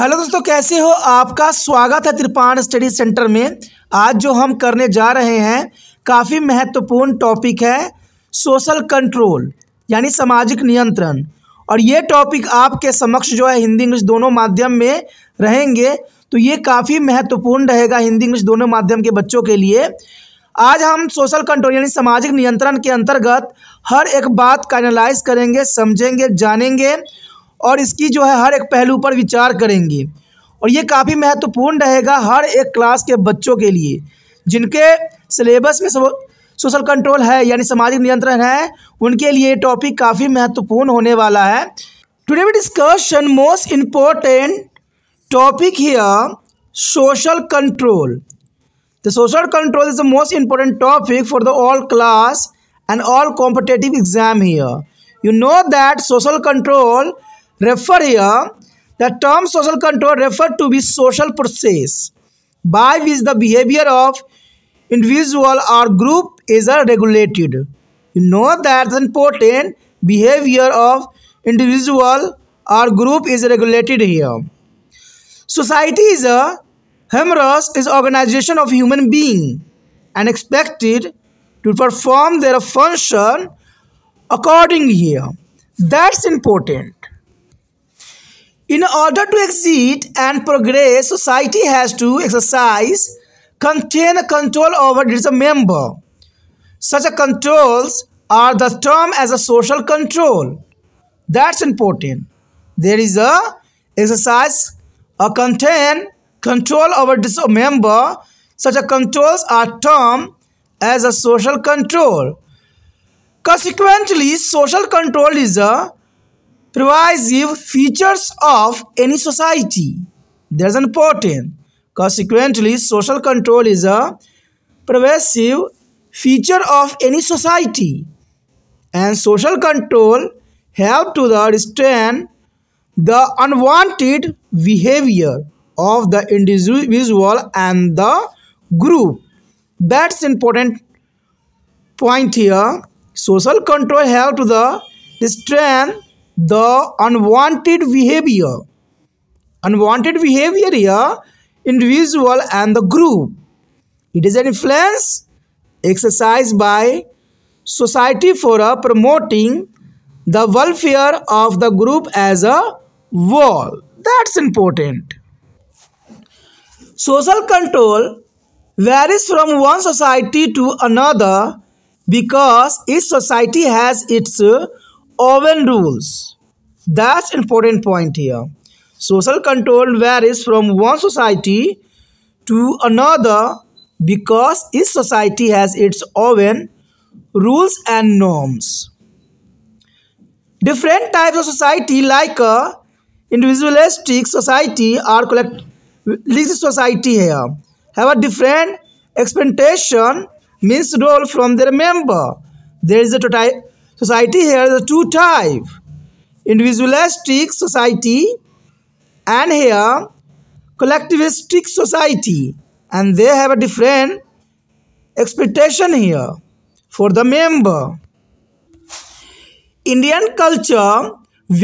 Hello दोस्तों कैसे हो आपका स्वागत है त्रिपाण स्टडी सेंटर में आज जो हम करने जा रहे हैं काफ़ी महत्वपूर्ण टॉपिक है सोशल कंट्रोल यानी सामाजिक नियंत्रण और ये टॉपिक आपके समक्ष जो है हिंदी इंग्लिश दोनों माध्यम में रहेंगे तो ये काफ़ी महत्वपूर्ण रहेगा हिंदी इंग्लिश दोनों माध्यम के बच्चों के लिए आज हम सोशल कंट्रोल यानी सामाजिक नियंत्रण के अंतर्गत हर एक बात का एनालाइज करेंगे समझेंगे जानेंगे और इसकी जो है हर एक पहलू पर विचार करेंगे और ये काफ़ी महत्वपूर्ण रहेगा हर एक क्लास के बच्चों के लिए जिनके सिलेबस में सोशल कंट्रोल है यानी सामाजिक नियंत्रण है उनके लिए टॉपिक काफ़ी महत्वपूर्ण होने वाला है today we discussion most important topic here social control the social control is the most important topic for the all class and all competitive exam here you know that social control Refer here, the term social control refer to the social process by which the behavior of individual or group is regulated. You know that the important behavior of individual or group is regulated here. Society is a humorous is organization of human being and expected to perform their function according here. That's important. In order to exceed and progress, society has to exercise contain control over its member. Such a controls are the term as a social control. That's important. There is a exercise a contain control over its member. Such a controls are term as a social control. Consequently, social control is a pervasive features of any society. That's important. Consequently, social control is a pervasive feature of any society. And social control help to the restrain the unwanted behavior of the individual and the group. That's important point here. Social control help to the restrain the unwanted behavior unwanted behavior here individual and the group it is an influence exercised by society for uh, promoting the welfare of the group as a whole that's important social control varies from one society to another because each society has its own rules that's important point here. Social control varies from one society to another because each society has its own rules and norms. Different types of society like a individualistic society or collectivist society here have a different expectation means role from their member. There is a society here, the two type individualistic society and here collectivistic society and they have a different expectation here for the member indian culture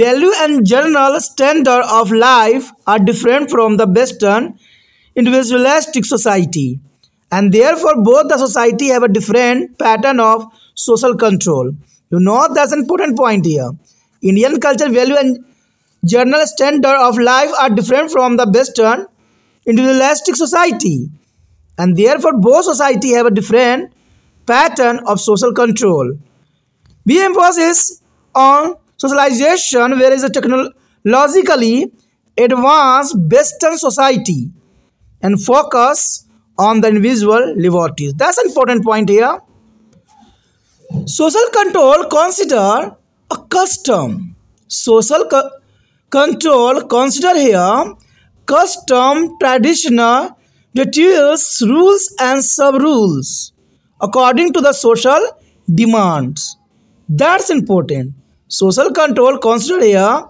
value and general standard of life are different from the western individualistic society and therefore both the society have a different pattern of social control you know that's an important point here Indian culture value and general standard of life are different from the Western individualistic society and therefore both society have a different pattern of social control. We emphasis on socialization whereas a technologically advanced Western society and focus on the individual liberties. That's an important point here. Social control consider a custom. Social co control consider here custom, traditional, rituals, rules and sub-rules according to the social demands. That's important. Social control consider here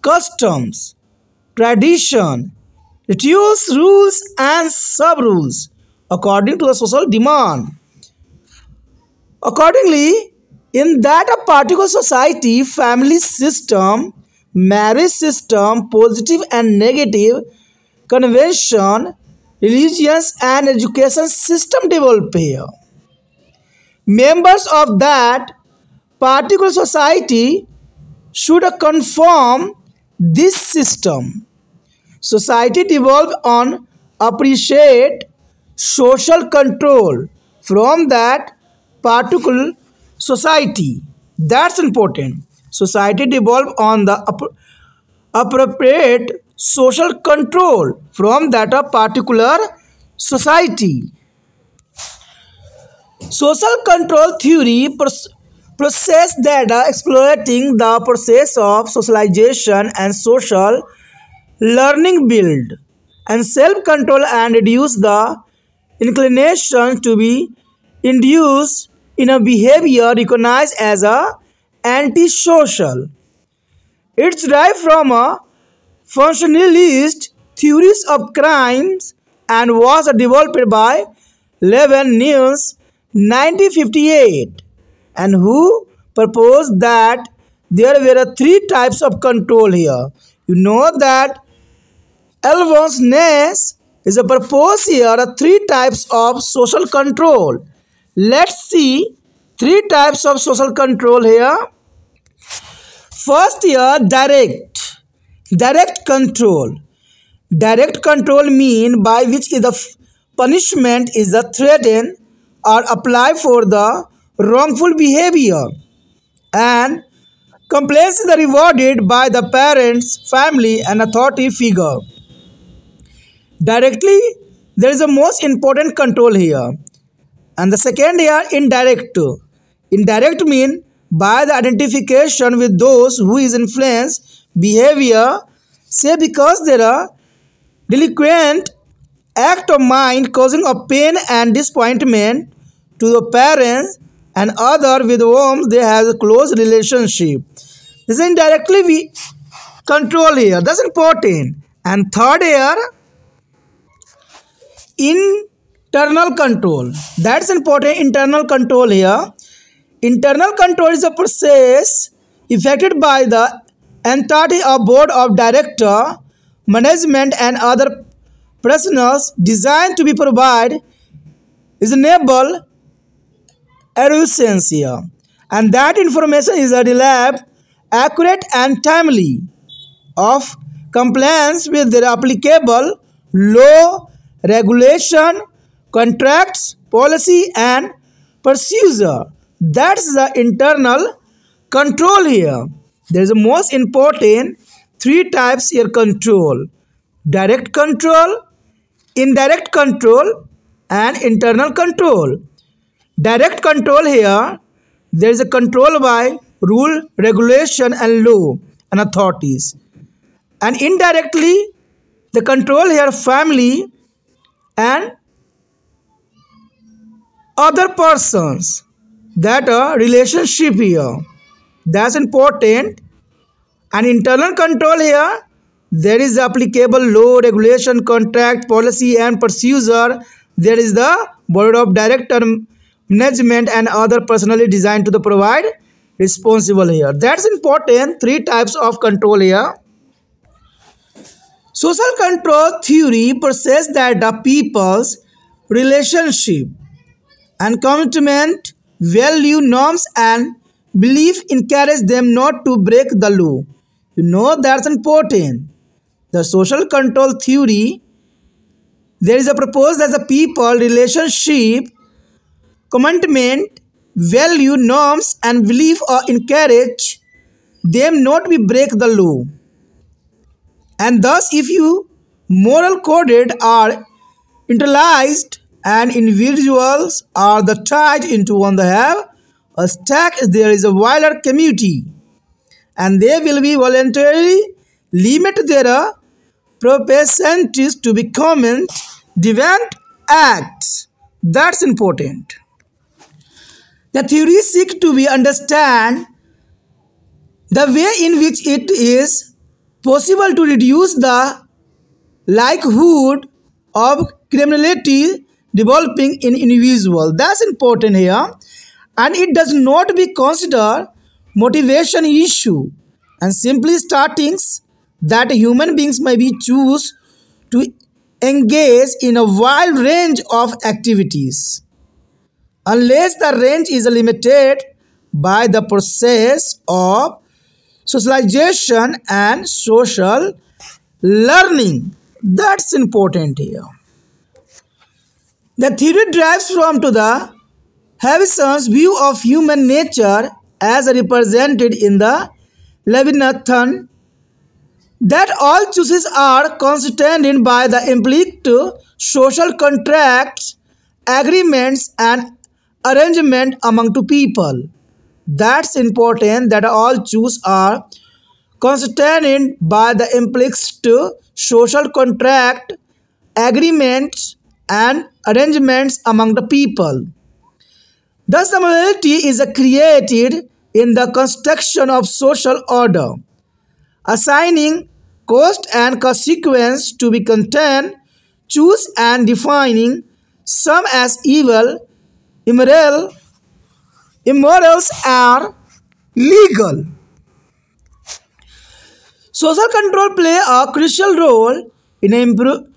customs, tradition, rituals, rules and sub-rules according to the social demand. Accordingly, in that a particular society family system marriage system positive and negative convention religious and education system develop here members of that particular society should conform this system society devolve on appreciate social control from that particular society. That's important. Society devolve on the appropriate social control from that a particular society. Social control theory process that are exploiting the process of socialization and social learning build and self-control and reduce the inclination to be induced in a behavior recognized as a antisocial. It's derived from a functionalist theories of crimes and was developed by Levin Niels 1958 and who proposed that there were three types of control here. You know that Elvon's Ness is a proposed here three types of social control let's see three types of social control here first here direct direct control direct control mean by which is the punishment is the threaten or apply for the wrongful behavior and complaints is rewarded by the parents family and authority figure directly there is a most important control here and the second are indirect indirect mean by the identification with those who is influence behavior say because there are delinquent act of mind causing of pain and disappointment to the parents and other with whom they have a close relationship. This indirectly we control here. That's important. And third here, in internal control that's important internal control here internal control is a process effected by the entity or board of director management and other professionals designed to be provide enable efficiency and that information is reliable accurate and timely of compliance with the applicable law regulation contracts, policy and procedure. That's the internal control here. There is the most important three types here control. Direct control, indirect control and internal control. Direct control here, there is a control by rule, regulation and law and authorities. And indirectly, the control here family and other persons that a relationship here that's important and internal control here there is applicable law regulation contract policy and procedure there is the board of director management and other personally designed to the provide responsible here that's important three types of control here social control theory process that the people's relationship and commitment value norms and belief encourage them not to break the law. You know that's important. The social control theory, there is a proposed as a people relationship, commitment, value, norms and belief are encourage them not to break the law. And thus if you moral coded are internalized and individuals are the tied into one they have a stack there is a wider community and they will be voluntarily limit their propensities to be comment. deviant acts that's important the theory seek to be understand the way in which it is possible to reduce the likelihood of criminality developing in individual that's important here and it does not be considered motivation issue and simply startings that human beings may be choose to engage in a wide range of activities unless the range is limited by the process of socialization and social learning that's important here the theory derives from to the Hevison's view of human nature as represented in the Leviathan that all choices are constrained by the implicit social contracts, agreements and arrangement among two people. That's important that all choices are constrained by the implicit social contract, agreements and arrangements among the people. The morality is created in the construction of social order, assigning cost and consequence to be contained, choose and defining some as evil, immoral, immorals are legal. Social control play a crucial role in, improving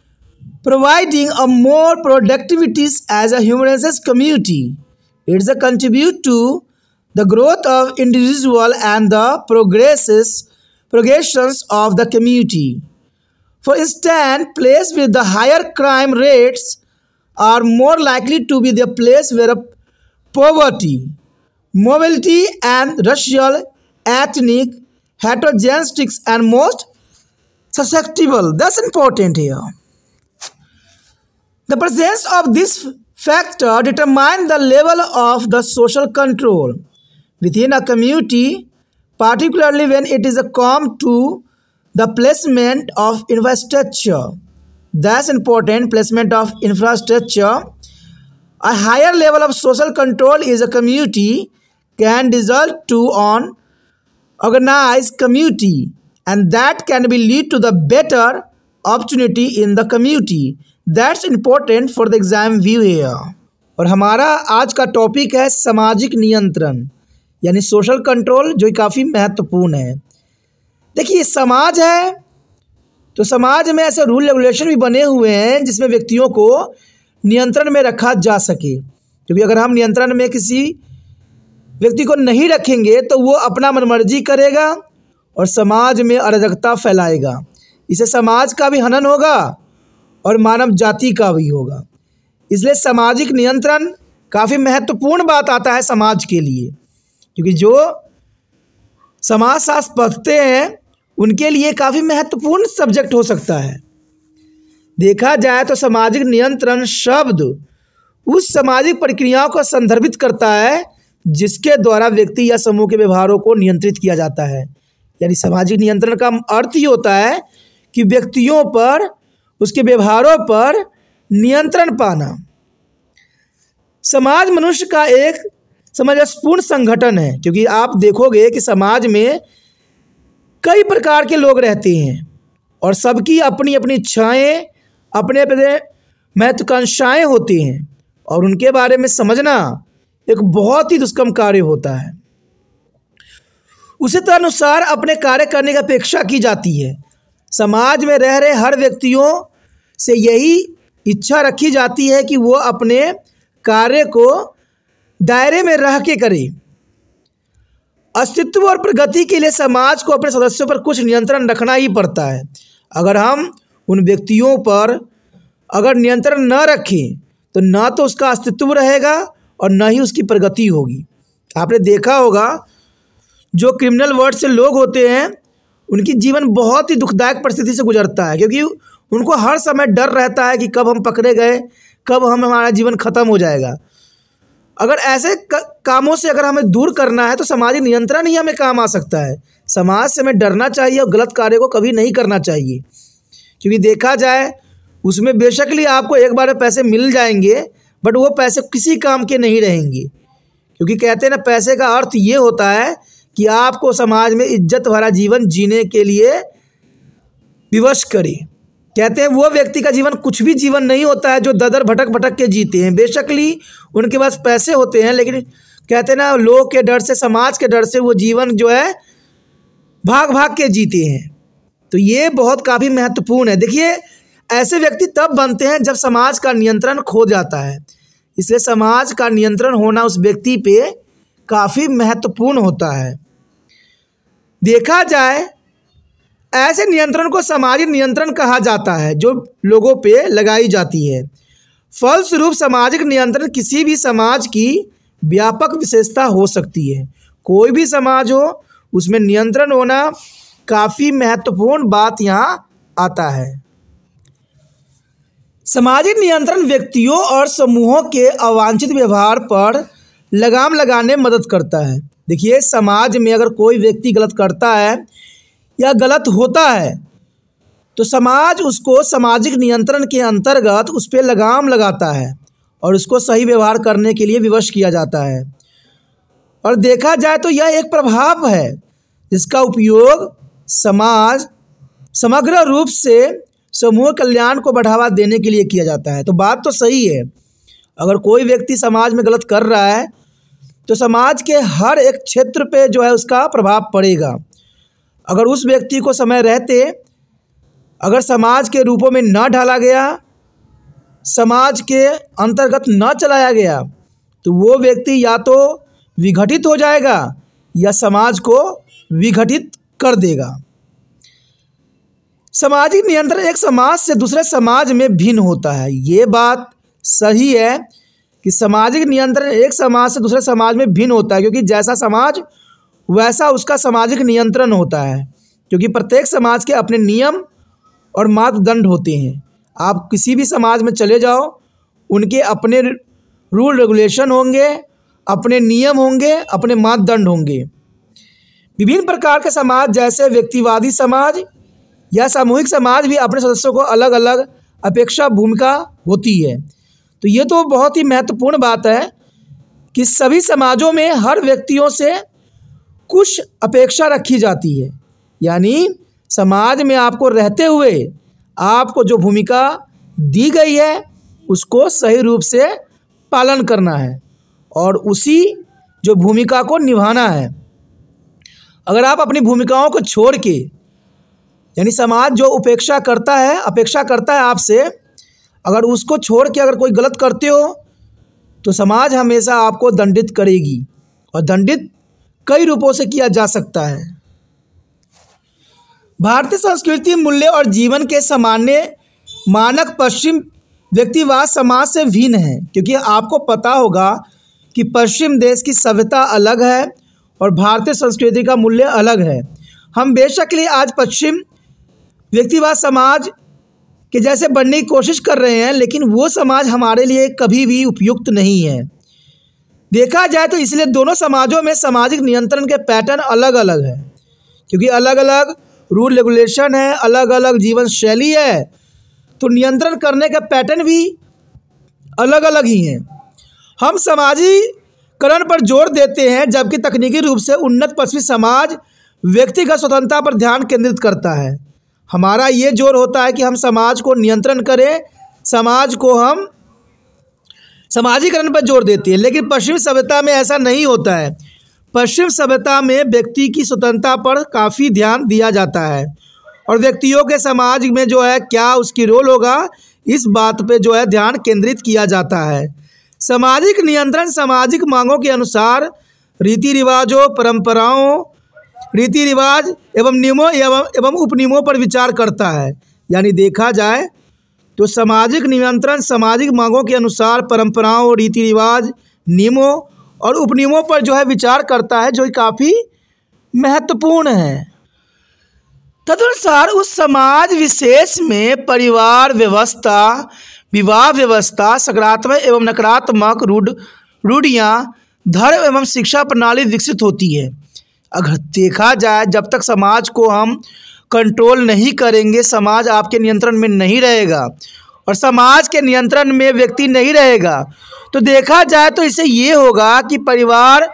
providing a more productivities as a human resources community. It's a contribute to the growth of individual and the progresses progressions of the community. For instance, places with the higher crime rates are more likely to be the place where poverty, mobility and racial, ethnic, heterogeneities and most susceptible. That's important here. The presence of this factor determines the level of the social control within a community, particularly when it is a come to the placement of infrastructure. That's important, placement of infrastructure. A higher level of social control is a community can result to on organized community and that can be lead to the better opportunity in the community that's important for the exam view here और हमारा आज का topic है सामाजिक नियंत्रण यानी social control जो काफ़ी महत्वपूर्ण है देखिए समाज है तो समाज में ऐसे रूल रेगुलेशन भी बने हुए हैं जिसमें व्यक्तियों को नियंत्रण में रखा जा सके क्योंकि अगर हम नियंत्रण में किसी व्यक्ति को नहीं रखेंगे तो वो अपना मनमर्जी करेगा और समाज में अराजकता फैलाएगा इसे समाज का भी हनन होगा और मानव जाति का भी होगा इसलिए सामाजिक नियंत्रण काफ़ी महत्वपूर्ण बात आता है समाज के लिए क्योंकि जो समाज शास्त्र पढ़ते हैं उनके लिए काफ़ी महत्वपूर्ण सब्जेक्ट हो सकता है देखा जाए तो सामाजिक नियंत्रण शब्द उस सामाजिक प्रक्रियाओं को संदर्भित करता है जिसके द्वारा व्यक्ति या समूह के व्यवहारों को नियंत्रित किया जाता है यानी सामाजिक नियंत्रण का अर्थ ही होता है कि व्यक्तियों पर उसके व्यवहारों पर नियंत्रण पाना समाज मनुष्य का एक समंजसपूर्ण संगठन है क्योंकि आप देखोगे कि समाज में कई प्रकार के लोग रहते हैं और सबकी अपनी अपनी इच्छाएँ अपने अपने महत्वाकांक्षाएँ होती हैं और उनके बारे में समझना एक बहुत ही दुष्कम कार्य होता है उसी तरह अनुसार अपने कार्य करने की अपेक्षा की जाती है समाज में रह रहे हर व्यक्तियों से यही इच्छा रखी जाती है कि वो अपने कार्य को दायरे में रह के करे अस्तित्व और प्रगति के लिए समाज को अपने सदस्यों पर कुछ नियंत्रण रखना ही पड़ता है अगर हम उन व्यक्तियों पर अगर नियंत्रण न रखें तो ना तो उसका अस्तित्व रहेगा और ना ही उसकी प्रगति होगी आपने देखा होगा जो क्रिमिनल वर्ड से लोग होते हैं उनकी जीवन बहुत ही दुखदायक परिस्थिति से गुजरता है क्योंकि उनको हर समय डर रहता है कि कब हम पकड़े गए कब हम हमारा जीवन खत्म हो जाएगा अगर ऐसे कामों से अगर हमें दूर करना है तो सामाजिक नियंत्रण ही हमें काम आ सकता है समाज से हमें डरना चाहिए और गलत कार्य को कभी नहीं करना चाहिए क्योंकि देखा जाए उसमें लिए आपको एक बार पैसे मिल जाएंगे बट वो पैसे किसी काम के नहीं रहेंगे क्योंकि कहते हैं ना पैसे का अर्थ ये होता है कि आपको समाज में इज्जत भरा जीवन जीने के लिए विवश करे कहते हैं वो व्यक्ति का जीवन कुछ भी जीवन नहीं होता है जो ददर भटक भटक के जीते हैं बेशकली उनके पास पैसे होते हैं लेकिन कहते हैं ना लोग के डर से समाज के डर से वो जीवन जो है भाग भाग के जीते हैं तो ये बहुत काफ़ी महत्वपूर्ण है देखिए ऐसे व्यक्ति तब बनते हैं जब समाज का नियंत्रण खो जाता है इसलिए समाज का नियंत्रण होना उस व्यक्ति पे काफ़ी महत्वपूर्ण होता है देखा जाए ऐसे नियंत्रण को सामाजिक नियंत्रण कहा जाता है जो लोगों पे लगाई जाती है फलस्वरूप सामाजिक नियंत्रण किसी भी समाज की व्यापक विशेषता हो सकती है कोई भी समाज हो उसमें नियंत्रण होना काफ़ी महत्वपूर्ण बात यहाँ आता है सामाजिक नियंत्रण व्यक्तियों और समूहों के अवांछित व्यवहार पर लगाम लगाने मदद करता है देखिए समाज में अगर कोई व्यक्ति गलत करता है या गलत होता है तो समाज उसको सामाजिक नियंत्रण के अंतर्गत उस पर लगाम लगाता है और उसको सही व्यवहार करने के लिए विवश किया जाता है और देखा जाए तो यह एक प्रभाव है जिसका उपयोग समाज समग्र रूप से समूह कल्याण को बढ़ावा देने के लिए किया जाता है तो बात तो सही है अगर कोई व्यक्ति समाज में गलत कर रहा है तो समाज के हर एक क्षेत्र पे जो है उसका प्रभाव पड़ेगा अगर उस व्यक्ति को समय रहते अगर समाज के रूपों में न ढाला गया समाज के अंतर्गत न चलाया गया तो वो व्यक्ति या तो विघटित हो जाएगा या समाज को विघटित कर देगा सामाजिक नियंत्रण एक समाज से दूसरे समाज में भिन्न होता है ये बात सही है कि सामाजिक नियंत्रण एक समाज से दूसरे समाज में भिन्न होता है क्योंकि जैसा समाज वैसा उसका सामाजिक नियंत्रण होता है क्योंकि प्रत्येक समाज के अपने नियम और मापदंड होते हैं आप किसी भी समाज में चले जाओ उनके अपने रूल रेगुलेशन होंगे अपने नियम होंगे अपने मापदंड होंगे विभिन्न प्रकार के समाज जैसे व्यक्तिवादी समाज या सामूहिक समाज भी अपने सदस्यों को अलग अलग अपेक्षा भूमिका होती है तो ये तो बहुत ही महत्वपूर्ण बात है कि सभी समाजों में हर व्यक्तियों से कुछ अपेक्षा रखी जाती है यानी समाज में आपको रहते हुए आपको जो भूमिका दी गई है उसको सही रूप से पालन करना है और उसी जो भूमिका को निभाना है अगर आप अपनी भूमिकाओं को छोड़ के यानी समाज जो उपेक्षा करता है अपेक्षा करता है आपसे अगर उसको छोड़ के अगर कोई गलत करते हो तो समाज हमेशा आपको दंडित करेगी और दंडित कई रूपों से किया जा सकता है भारतीय संस्कृति मूल्य और जीवन के सामान्य मानक पश्चिम व्यक्तिवाद समाज से भिन्न है क्योंकि आपको पता होगा कि पश्चिम देश की सभ्यता अलग है और भारतीय संस्कृति का मूल्य अलग है हम बेशक लिए आज पश्चिम व्यक्तिवाद समाज कि जैसे बनने की कोशिश कर रहे हैं लेकिन वो समाज हमारे लिए कभी भी उपयुक्त नहीं है देखा जाए तो इसलिए दोनों समाजों में सामाजिक नियंत्रण के पैटर्न अलग अलग हैं क्योंकि अलग अलग रूल रेगुलेशन है अलग अलग जीवन शैली है तो नियंत्रण करने का पैटर्न भी अलग अलग ही हैं हम समाजीकरण पर जोर देते हैं जबकि तकनीकी रूप से उन्नत पश्चिमी समाज व्यक्तिगत स्वतंत्रता पर ध्यान केंद्रित करता है हमारा ये जोर होता है कि हम समाज को नियंत्रण करें समाज को हम समाजीकरण पर जोर देती है लेकिन पश्चिम सभ्यता में ऐसा नहीं होता है पश्चिम सभ्यता में व्यक्ति की स्वतंत्रता पर काफ़ी ध्यान दिया जाता है और व्यक्तियों के समाज में जो है क्या उसकी रोल होगा इस बात पे जो है ध्यान केंद्रित किया जाता है सामाजिक नियंत्रण सामाजिक मांगों के अनुसार रीति रिवाजों परंपराओं रीति रिवाज एवं नियमों एवं एवं उपनियमों पर विचार करता है यानी देखा जाए तो सामाजिक नियंत्रण सामाजिक मांगों के अनुसार परंपराओं रीति रिवाज नियमों और उपनियमों पर जो है विचार करता है जो काफ़ी महत्वपूर्ण है तदनुसार उस समाज विशेष में परिवार व्यवस्था विवाह व्यवस्था सकारात्मक एवं नकारात्मक रूढ़ रूढ़ियाँ धर्म एवं शिक्षा प्रणाली विकसित होती है अगर देखा जाए जब तक समाज को हम कंट्रोल नहीं करेंगे समाज आपके नियंत्रण में नहीं रहेगा और समाज के नियंत्रण में व्यक्ति नहीं रहेगा तो देखा जाए तो इसे ये होगा कि परिवार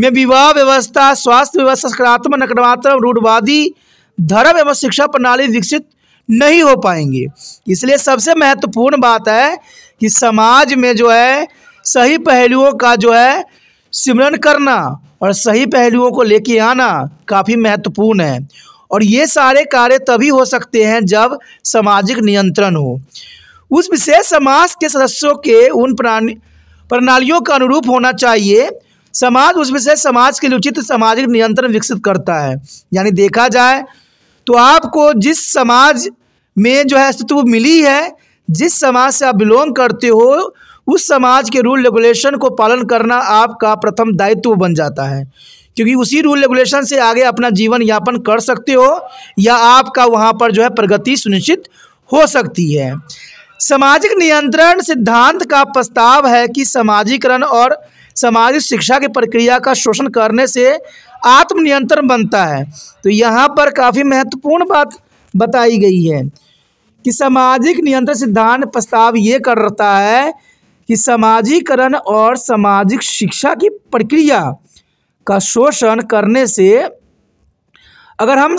में विवाह व्यवस्था स्वास्थ्य व्यवस्था सकारात्मक नकारात्मक रूढ़वादी धर्म एवं शिक्षा प्रणाली विकसित नहीं हो पाएंगे इसलिए सबसे महत्वपूर्ण बात है कि समाज में जो है सही पहलुओं का जो है सिमरन करना और सही पहलुओं को लेके आना काफ़ी महत्वपूर्ण है और ये सारे कार्य तभी हो सकते हैं जब सामाजिक नियंत्रण हो उस विशेष समाज के सदस्यों के उन प्राणी प्रणालियों का अनुरूप होना चाहिए समाज उस विशेष समाज के लिए उचित सामाजिक नियंत्रण विकसित करता है यानी देखा जाए तो आपको जिस समाज में जो है अस्तित्व मिली है जिस समाज से आप बिलोंग करते हो उस समाज के रूल रेगुलेशन को पालन करना आपका प्रथम दायित्व बन जाता है क्योंकि उसी रूल रेगुलेशन से आगे अपना जीवन यापन कर सकते हो या आपका वहाँ पर जो है प्रगति सुनिश्चित हो सकती है सामाजिक नियंत्रण सिद्धांत का प्रस्ताव है कि समाजीकरण और सामाजिक शिक्षा की प्रक्रिया का शोषण करने से आत्मनियंत्रण बनता है तो यहाँ पर काफ़ी महत्वपूर्ण बात बताई गई है कि सामाजिक नियंत्रण सिद्धांत प्रस्ताव ये करता है कि समाजीकरण और सामाजिक शिक्षा की प्रक्रिया का शोषण करने से अगर हम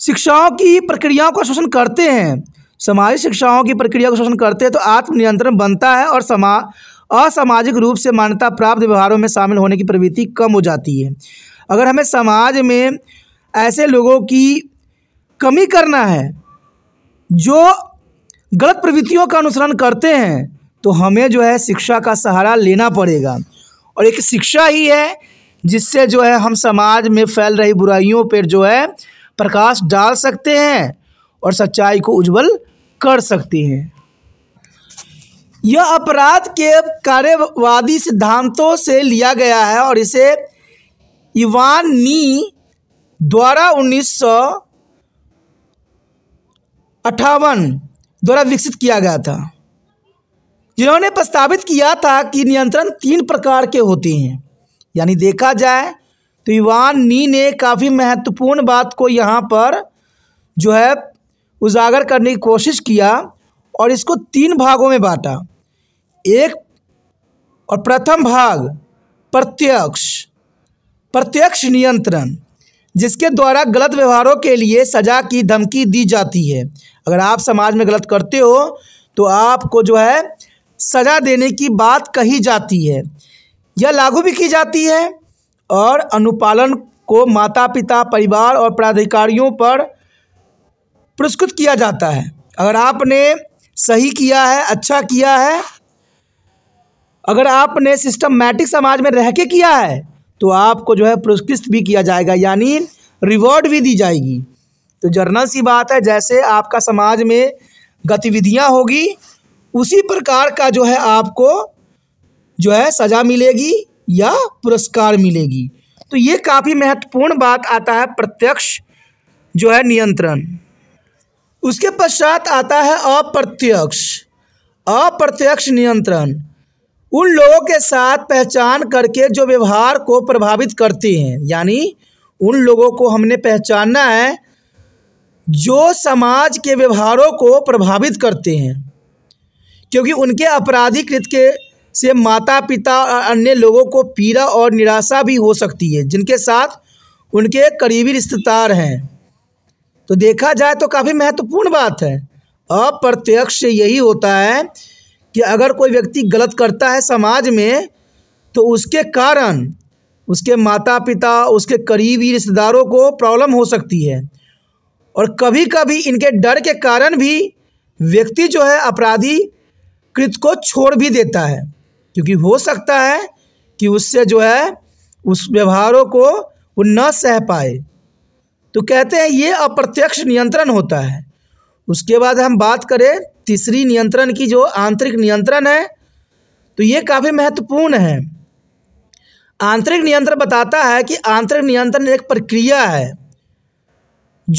शिक्षाओं की प्रक्रियाओं का शोषण करते हैं सामाजिक शिक्षाओं की प्रक्रिया का शोषण करते हैं तो आत्मनियंत्रण बनता है और समा असामाजिक रूप से मान्यता प्राप्त व्यवहारों में शामिल होने की प्रवृत्ति कम हो जाती है अगर हमें समाज में ऐसे लोगों की कमी करना है जो गलत प्रवृत्तियों का अनुसरण करते हैं तो हमें जो है शिक्षा का सहारा लेना पड़ेगा और एक शिक्षा ही है जिससे जो है हम समाज में फैल रही बुराइयों पर जो है प्रकाश डाल सकते हैं और सच्चाई को उज्जवल कर सकते हैं यह अपराध के कार्यवादी सिद्धांतों से लिया गया है और इसे इवान नी द्वारा उन्नीस सौ अट्ठावन द्वारा विकसित किया गया था जिन्होंने प्रस्तावित किया था कि नियंत्रण तीन प्रकार के होते हैं यानी देखा जाए तो इवान नी ने काफ़ी महत्वपूर्ण बात को यहाँ पर जो है उजागर करने की कोशिश किया और इसको तीन भागों में बांटा एक और प्रथम भाग प्रत्यक्ष प्रत्यक्ष नियंत्रण जिसके द्वारा गलत व्यवहारों के लिए सजा की धमकी दी जाती है अगर आप समाज में गलत करते हो तो आपको जो है सजा देने की बात कही जाती है यह लागू भी की जाती है और अनुपालन को माता पिता परिवार और प्राधिकारियों पर पुरस्कृत किया जाता है अगर आपने सही किया है अच्छा किया है अगर आपने सिस्टमैटिक समाज में रह के किया है तो आपको जो है पुरस्कृत भी किया जाएगा यानी रिवॉर्ड भी दी जाएगी तो जर्नल सी बात है जैसे आपका समाज में गतिविधियाँ होगी उसी प्रकार का जो है आपको जो है सजा मिलेगी या पुरस्कार मिलेगी तो ये काफ़ी महत्वपूर्ण बात आता है प्रत्यक्ष जो है नियंत्रण उसके पश्चात आता है अप्रत्यक्ष अप्रत्यक्ष नियंत्रण उन लोगों के साथ पहचान करके जो व्यवहार को प्रभावित करते हैं यानी उन लोगों को हमने पहचानना है जो समाज के व्यवहारों को प्रभावित करते हैं क्योंकि उनके अपराधी कृत्य के से माता पिता और अन्य लोगों को पीड़ा और निराशा भी हो सकती है जिनके साथ उनके करीबी रिश्तेदार हैं तो देखा जाए तो काफ़ी महत्वपूर्ण बात है अप्रत्यक्ष यही होता है कि अगर कोई व्यक्ति गलत करता है समाज में तो उसके कारण उसके माता पिता उसके करीबी रिश्तेदारों को प्रॉब्लम हो सकती है और कभी कभी इनके डर के कारण भी व्यक्ति जो है अपराधी कृत को छोड़ भी देता है क्योंकि हो सकता है कि उससे जो है उस व्यवहारों को वो न सह पाए तो कहते हैं ये अप्रत्यक्ष नियंत्रण होता है उसके बाद हम बात करें तीसरी नियंत्रण की जो आंतरिक नियंत्रण है तो ये काफ़ी महत्वपूर्ण है आंतरिक नियंत्रण बताता है कि आंतरिक नियंत्रण एक प्रक्रिया है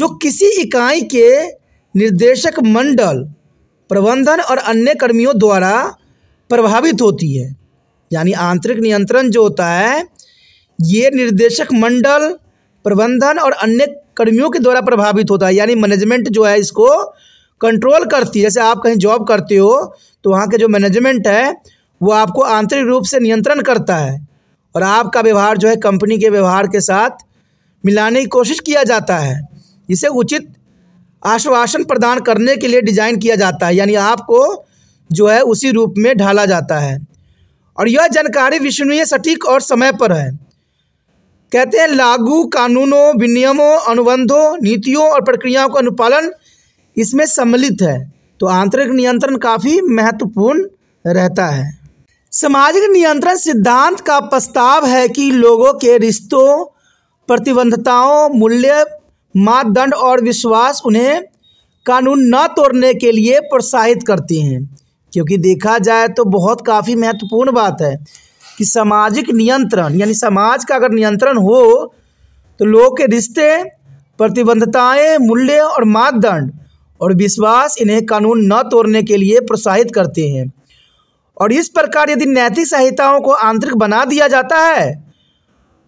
जो किसी इकाई के निर्देशक मंडल प्रबंधन और अन्य कर्मियों द्वारा प्रभावित होती है यानी आंतरिक नियंत्रण जो होता है ये निर्देशक मंडल प्रबंधन और अन्य कर्मियों के द्वारा प्रभावित होता है यानी मैनेजमेंट जो है इसको कंट्रोल करती है जैसे आप कहीं जॉब करते हो तो वहाँ के जो मैनेजमेंट है वो आपको आंतरिक रूप से नियंत्रण करता है और आपका व्यवहार जो है कंपनी के व्यवहार के साथ मिलाने की कोशिश किया जाता है इसे उचित आश्वासन प्रदान करने के लिए डिज़ाइन किया जाता है यानी आपको जो है उसी रूप में ढाला जाता है और यह जानकारी विश्वनीय सटीक और समय पर है कहते हैं लागू कानूनों विनियमों अनुबंधों नीतियों और प्रक्रियाओं का अनुपालन इसमें सम्मिलित है तो आंतरिक नियंत्रण काफ़ी महत्वपूर्ण रहता है सामाजिक नियंत्रण सिद्धांत का प्रस्ताव है कि लोगों के रिश्तों प्रतिबद्धताओं मूल्य मापदंड और विश्वास उन्हें कानून न तोड़ने के लिए प्रोत्साहित करती हैं क्योंकि देखा जाए तो बहुत काफ़ी महत्वपूर्ण बात है कि सामाजिक नियंत्रण यानी समाज का अगर नियंत्रण हो तो लोगों के रिश्ते प्रतिबद्धताएं मूल्य और मापदंड और विश्वास इन्हें कानून न तोड़ने के लिए प्रोत्साहित करते हैं और इस प्रकार यदि नैतिक संहिताओं को आंतरिक बना दिया जाता है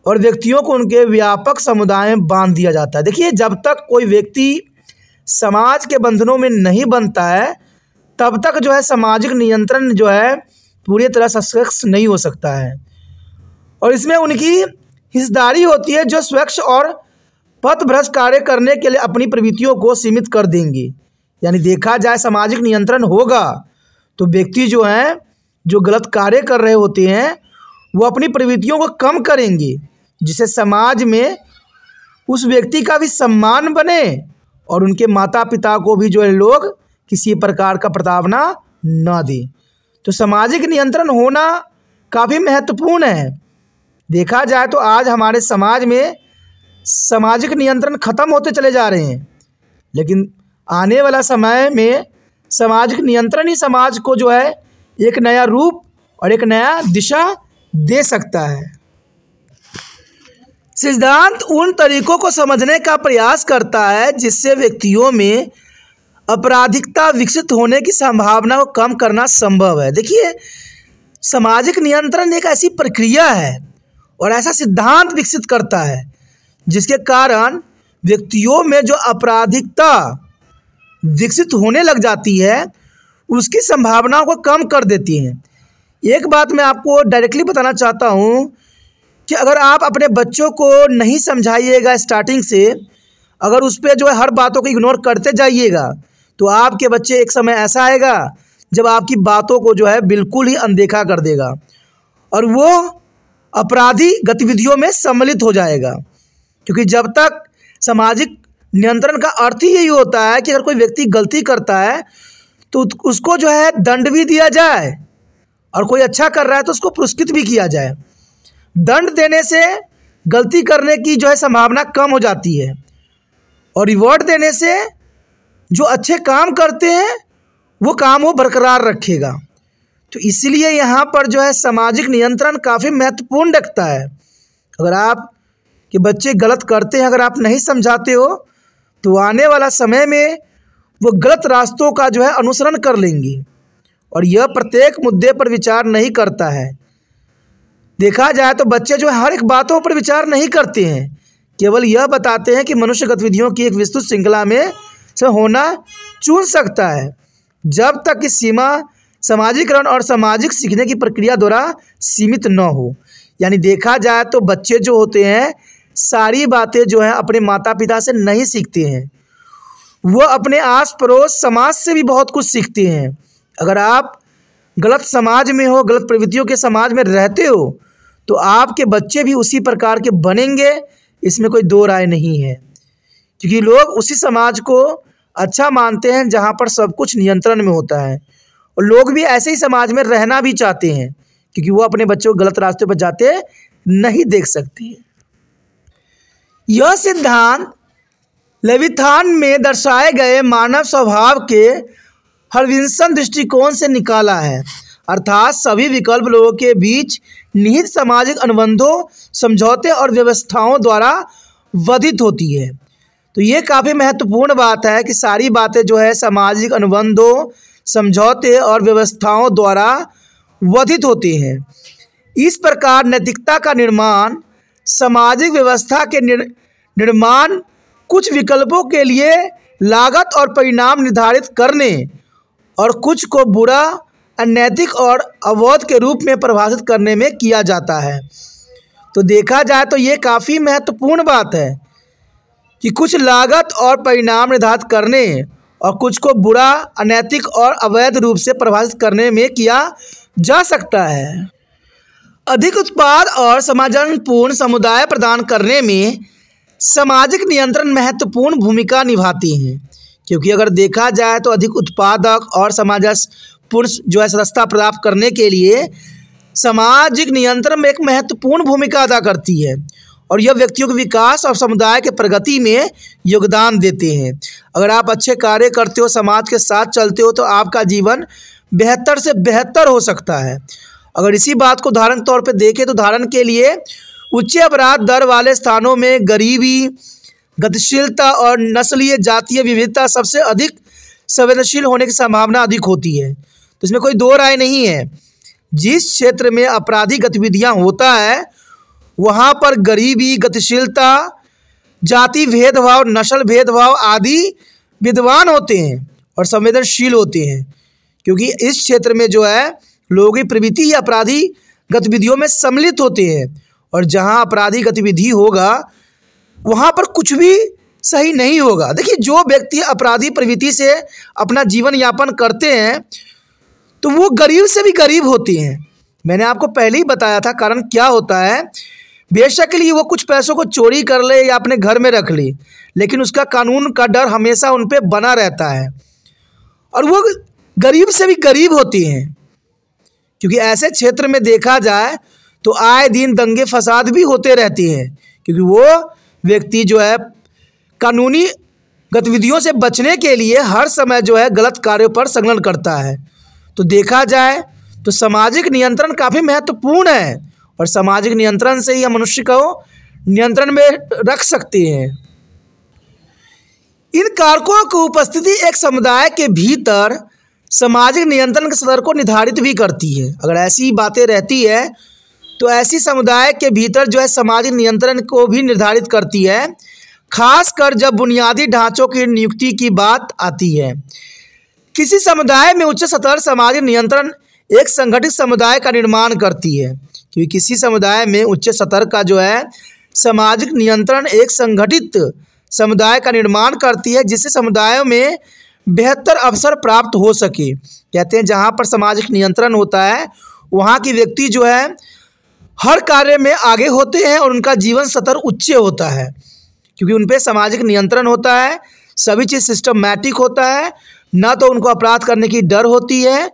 और व्यक्तियों को उनके व्यापक समुदाय में बांध दिया जाता है देखिए जब तक कोई व्यक्ति समाज के बंधनों में नहीं बनता है तब तक जो है सामाजिक नियंत्रण जो है पूरी तरह सशक्त नहीं हो सकता है और इसमें उनकी हिस्सेदारी होती है जो स्वच्छ और पथ भ्रष्ट कार्य करने के लिए अपनी प्रवृत्तियों को सीमित कर देंगी यानी देखा जाए सामाजिक नियंत्रण होगा तो व्यक्ति जो हैं जो गलत कार्य कर रहे होते हैं वो अपनी प्रवृत्तियों को कम करेंगे जिसे समाज में उस व्यक्ति का भी सम्मान बने और उनके माता पिता को भी जो है लोग किसी प्रकार का प्रताड़ना न दें तो सामाजिक नियंत्रण होना काफ़ी महत्वपूर्ण है देखा जाए तो आज हमारे समाज में सामाजिक नियंत्रण खत्म होते चले जा रहे हैं लेकिन आने वाला समय में सामाजिक नियंत्रण ही समाज को जो है एक नया रूप और एक नया दिशा दे सकता है सिद्धांत उन तरीकों को समझने का प्रयास करता है जिससे व्यक्तियों में आपराधिकता विकसित होने की संभावना को कम करना संभव है देखिए सामाजिक नियंत्रण एक ऐसी प्रक्रिया है और ऐसा सिद्धांत विकसित करता है जिसके कारण व्यक्तियों में जो आपराधिकता विकसित होने लग जाती है उसकी संभावनाओं को कम कर देती हैं एक बात मैं आपको डायरेक्टली बताना चाहता हूँ कि अगर आप अपने बच्चों को नहीं समझाइएगा स्टार्टिंग से अगर उस पर जो है हर बातों को इग्नोर करते जाइएगा तो आपके बच्चे एक समय ऐसा आएगा जब आपकी बातों को जो है बिल्कुल ही अनदेखा कर देगा और वो अपराधी गतिविधियों में सम्मिलित हो जाएगा क्योंकि जब तक सामाजिक नियंत्रण का अर्थ ही यही होता है कि अगर कोई व्यक्ति गलती करता है तो उसको जो है दंड भी दिया जाए और कोई अच्छा कर रहा है तो उसको पुरस्कृत भी किया जाए दंड देने से गलती करने की जो है संभावना कम हो जाती है और रिवॉर्ड देने से जो अच्छे काम करते हैं वो काम वो बरकरार रखेगा तो इसलिए यहाँ पर जो है सामाजिक नियंत्रण काफ़ी महत्वपूर्ण रखता है अगर आप कि बच्चे गलत करते हैं अगर आप नहीं समझाते हो तो आने वाला समय में वो गलत रास्तों का जो है अनुसरण कर लेंगी और यह प्रत्येक मुद्दे पर विचार नहीं करता है देखा जाए तो बच्चे जो है हर एक बातों पर विचार नहीं करते हैं केवल यह बताते हैं कि मनुष्य गतिविधियों की एक विस्तृत श्रृंखला में से होना चुन सकता है जब तक कि सीमा सामाजिकरण और सामाजिक सीखने की प्रक्रिया द्वारा सीमित न हो यानी देखा जाए तो बच्चे जो होते हैं सारी बातें जो हैं अपने माता पिता से नहीं सीखते हैं वह अपने आस पड़ोस समाज से भी बहुत कुछ सीखते हैं अगर आप गलत समाज में हो गलत प्रवृत्तियों के समाज में रहते हो तो आपके बच्चे भी उसी प्रकार के बनेंगे इसमें कोई दो राय नहीं है क्योंकि लोग उसी समाज को अच्छा मानते हैं जहाँ पर सब कुछ नियंत्रण में होता है और लोग भी ऐसे ही समाज में रहना भी चाहते हैं क्योंकि वो अपने बच्चों को गलत रास्ते पर जाते नहीं देख सकते यह सिद्धांत लेविथान में दर्शाए गए मानव स्वभाव के हरविंसन दृष्टिकोण से निकाला है अर्थात सभी विकल्प लोगों के बीच निहित सामाजिक अनुबंधों समझौते और व्यवस्थाओं द्वारा वधित होती है तो ये काफ़ी महत्वपूर्ण बात है कि सारी बातें जो है सामाजिक अनुबंधों समझौते और व्यवस्थाओं द्वारा वधित होती हैं इस प्रकार नैतिकता का निर्माण सामाजिक व्यवस्था के निर्माण कुछ विकल्पों के लिए लागत और परिणाम निर्धारित करने और कुछ को बुरा अनैतिक और अवैध के रूप में परिभाषित करने में किया जाता है तो देखा जाए तो ये काफ़ी महत्वपूर्ण बात है कि कुछ लागत और परिणाम निर्धारित करने और कुछ को बुरा अनैतिक और अवैध रूप से परिभाषित करने में किया जा सकता है अधिक उत्पाद और समाजनपूर्ण समुदाय प्रदान करने में सामाजिक नियंत्रण महत्वपूर्ण भूमिका निभाती हैं क्योंकि अगर देखा जाए तो अधिक उत्पादक और समाज पुरुष जो है सदस्यता प्राप्त करने के लिए सामाजिक नियंत्रण में एक महत्वपूर्ण भूमिका अदा करती है और यह व्यक्तियों के विकास और समुदाय के प्रगति में योगदान देते हैं अगर आप अच्छे कार्य करते हो समाज के साथ चलते हो तो आपका जीवन बेहतर से बेहतर हो सकता है अगर इसी बात को उदाहरण तौर पर देखें तो उदाहरण के लिए उच्च अपराध दर वाले स्थानों में गरीबी गतिशीलता और नस्लीय जातीय विविधता सबसे अधिक संवेदनशील होने की संभावना अधिक होती है इसमें कोई दो राय नहीं है जिस क्षेत्र में आपराधिक गतिविधियां होता है वहां पर गरीबी गतिशीलता जाति भेदभाव नस्ल भेदभाव आदि विद्वान होते हैं और संवेदनशील होते हैं क्योंकि इस क्षेत्र में जो है लोगों की प्रवृत्ति ही अपराधी गतिविधियों में सम्मिलित होते हैं और जहां अपराधी गतिविधि होगा वहां पर कुछ भी सही नहीं होगा देखिए जो व्यक्ति अपराधी प्रवृत्ति से अपना जीवन यापन करते हैं तो वो गरीब से भी गरीब होती हैं मैंने आपको पहले ही बताया था कारण क्या होता है बेशक लिए वो कुछ पैसों को चोरी कर ले या अपने घर में रख ली लेकिन उसका कानून का डर हमेशा उन पर बना रहता है और वो गरीब से भी गरीब होती हैं क्योंकि ऐसे क्षेत्र में देखा जाए तो आए दिन दंगे फसाद भी होते रहती हैं क्योंकि वो व्यक्ति जो है कानूनी गतिविधियों से बचने के लिए हर समय जो है गलत कार्यों पर संलग्न करता है तो देखा जाए तो सामाजिक नियंत्रण काफ़ी महत्वपूर्ण है और सामाजिक नियंत्रण से ही हम मनुष्य को नियंत्रण में रख सकते हैं इन कारकों की उपस्थिति एक समुदाय के भीतर सामाजिक नियंत्रण के स्तर को निर्धारित भी करती है अगर ऐसी बातें रहती है तो ऐसी समुदाय के भीतर जो है सामाजिक नियंत्रण को भी निर्धारित करती है खासकर जब बुनियादी ढांचों की नियुक्ति की बात आती है किसी समुदाय में उच्च स्तर सामाजिक नियंत्रण एक संगठित समुदाय का निर्माण करती है क्योंकि किसी समुदाय में उच्च स्तर का जो है सामाजिक नियंत्रण एक संगठित समुदाय का निर्माण करती है जिससे समुदायों में बेहतर अवसर प्राप्त हो सके कहते हैं जहाँ पर सामाजिक नियंत्रण होता है वहाँ की व्यक्ति जो है हर कार्य में आगे होते हैं और उनका जीवन स्तर उच्च होता है क्योंकि उन पर सामाजिक नियंत्रण होता है सभी चीज़ सिस्टमैटिक होता है ना तो उनको अपराध करने की डर होती है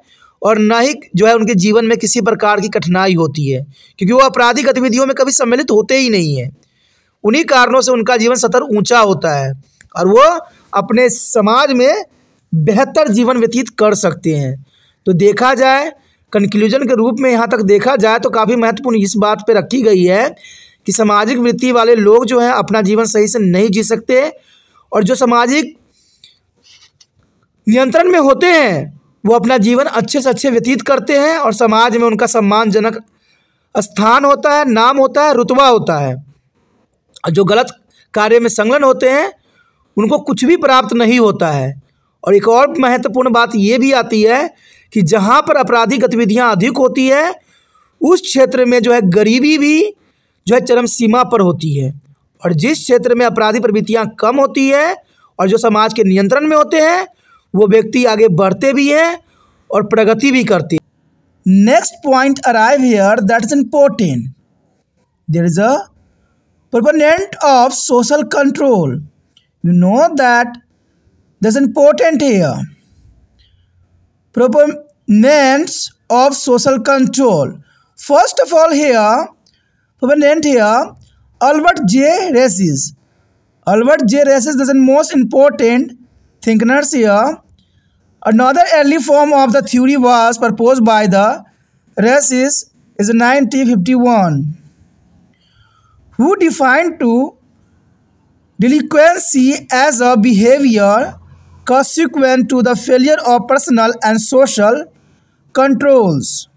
और ना ही जो है उनके जीवन में किसी प्रकार की कठिनाई होती है क्योंकि वो अपराधी गतिविधियों में कभी सम्मिलित होते ही नहीं हैं उन्हीं कारणों से उनका जीवन सतर ऊंचा होता है और वो अपने समाज में बेहतर जीवन व्यतीत कर सकते हैं तो देखा जाए कंक्लूजन के रूप में यहाँ तक देखा जाए तो काफ़ी महत्वपूर्ण इस बात पर रखी गई है कि सामाजिक वृत्ति वाले लोग जो हैं अपना जीवन सही से नहीं जी सकते और जो सामाजिक नियंत्रण में होते हैं वो अपना जीवन अच्छे से अच्छे व्यतीत करते हैं और समाज में उनका सम्मानजनक स्थान होता है नाम होता है रुतबा होता है और जो गलत कार्य में संलग्न होते हैं उनको कुछ भी प्राप्त नहीं होता है और एक और महत्वपूर्ण बात ये भी आती है कि जहाँ पर अपराधी गतिविधियाँ अधिक होती है उस क्षेत्र में जो है गरीबी भी जो है चरम सीमा पर होती है और जिस क्षेत्र में अपराधी प्रवृत्तियाँ कम होती है और जो समाज के नियंत्रण में होते हैं वो व्यक्ति आगे बढ़ते भी है और प्रगति भी करते next point arrive here that is important there is a proponent of social control you know that that important here proponents of social control first of all here proponent here Albert J Reiss Albert J Reiss that is most important thinkers here. Another early form of the theory was proposed by the Rhesus is 1951 who defined to delinquency as a behavior consequent to the failure of personal and social controls.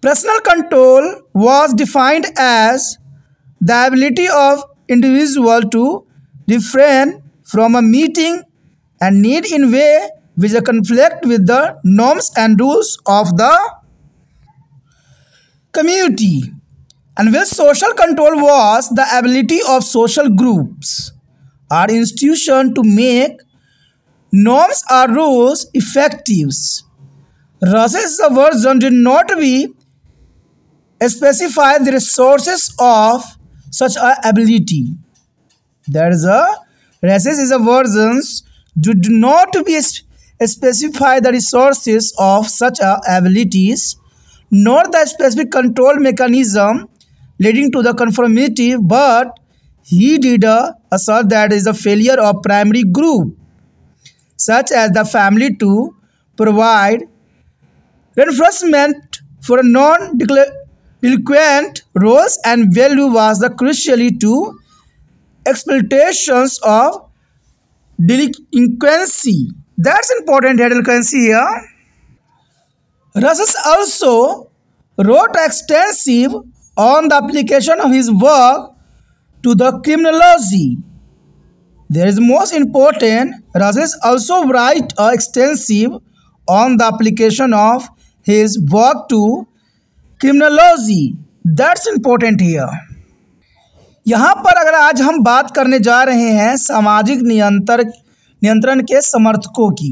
Personal control was defined as the ability of individual to refrain from a meeting and need in way which a conflict with the norms and rules of the community and where social control was the ability of social groups or institution to make norms or rules effective. Russell's version did not be specify the resources of such ability. There is a Races is a versions do, do not be specify the resources of such uh, abilities nor the specific control mechanism leading to the conformity but he did uh, assert that is a failure of primary group such as the family to provide reinforcement for non-delinquent roles and value was the crucially to exploitations of delinquency. That's important here, delinquency here. Russell also wrote extensive on the application of his work to the criminology. There is most important, Russell also write extensive on the application of his work to criminology. That's important here. यहाँ पर अगर आज हम बात करने जा रहे हैं सामाजिक नियंत्रण नियंत्रण के समर्थकों की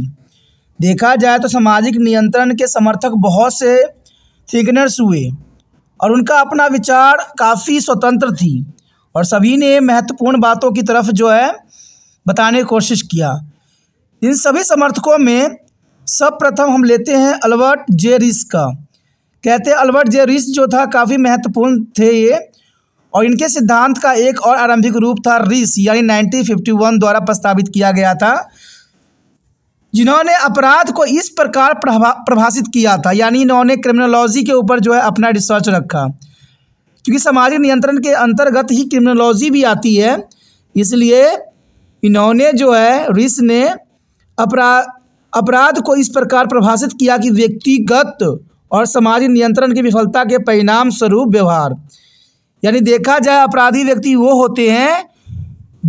देखा जाए तो सामाजिक नियंत्रण के समर्थक बहुत से थिंकनर्स हुए और उनका अपना विचार काफ़ी स्वतंत्र थी और सभी ने महत्वपूर्ण बातों की तरफ जो है बताने की कोशिश किया इन सभी समर्थकों में सर्वप्रथम हम लेते हैं अल्बर्ट जे रिस का कहते हैं अल्बर्ट जे रिस जो था काफ़ी महत्वपूर्ण थे ये और इनके सिद्धांत का एक और आरंभिक रूप था रिस यानी 1951 द्वारा प्रस्तावित किया गया था जिन्होंने अपराध को इस प्रकार प्रभा, प्रभाषित किया था यानी इन्होंने क्रिमिनोलॉजी के ऊपर जो है अपना रिसर्च रखा क्योंकि सामाजिक नियंत्रण के अंतर्गत ही क्रिमिनोलॉजी भी आती है इसलिए इन्होंने जो है रिस ने अपरा अपराध को इस प्रकार प्रभाषित किया कि व्यक्तिगत और सामाजिक नियंत्रण की विफलता के परिणाम स्वरूप व्यवहार यानी देखा जाए अपराधी व्यक्ति वो होते हैं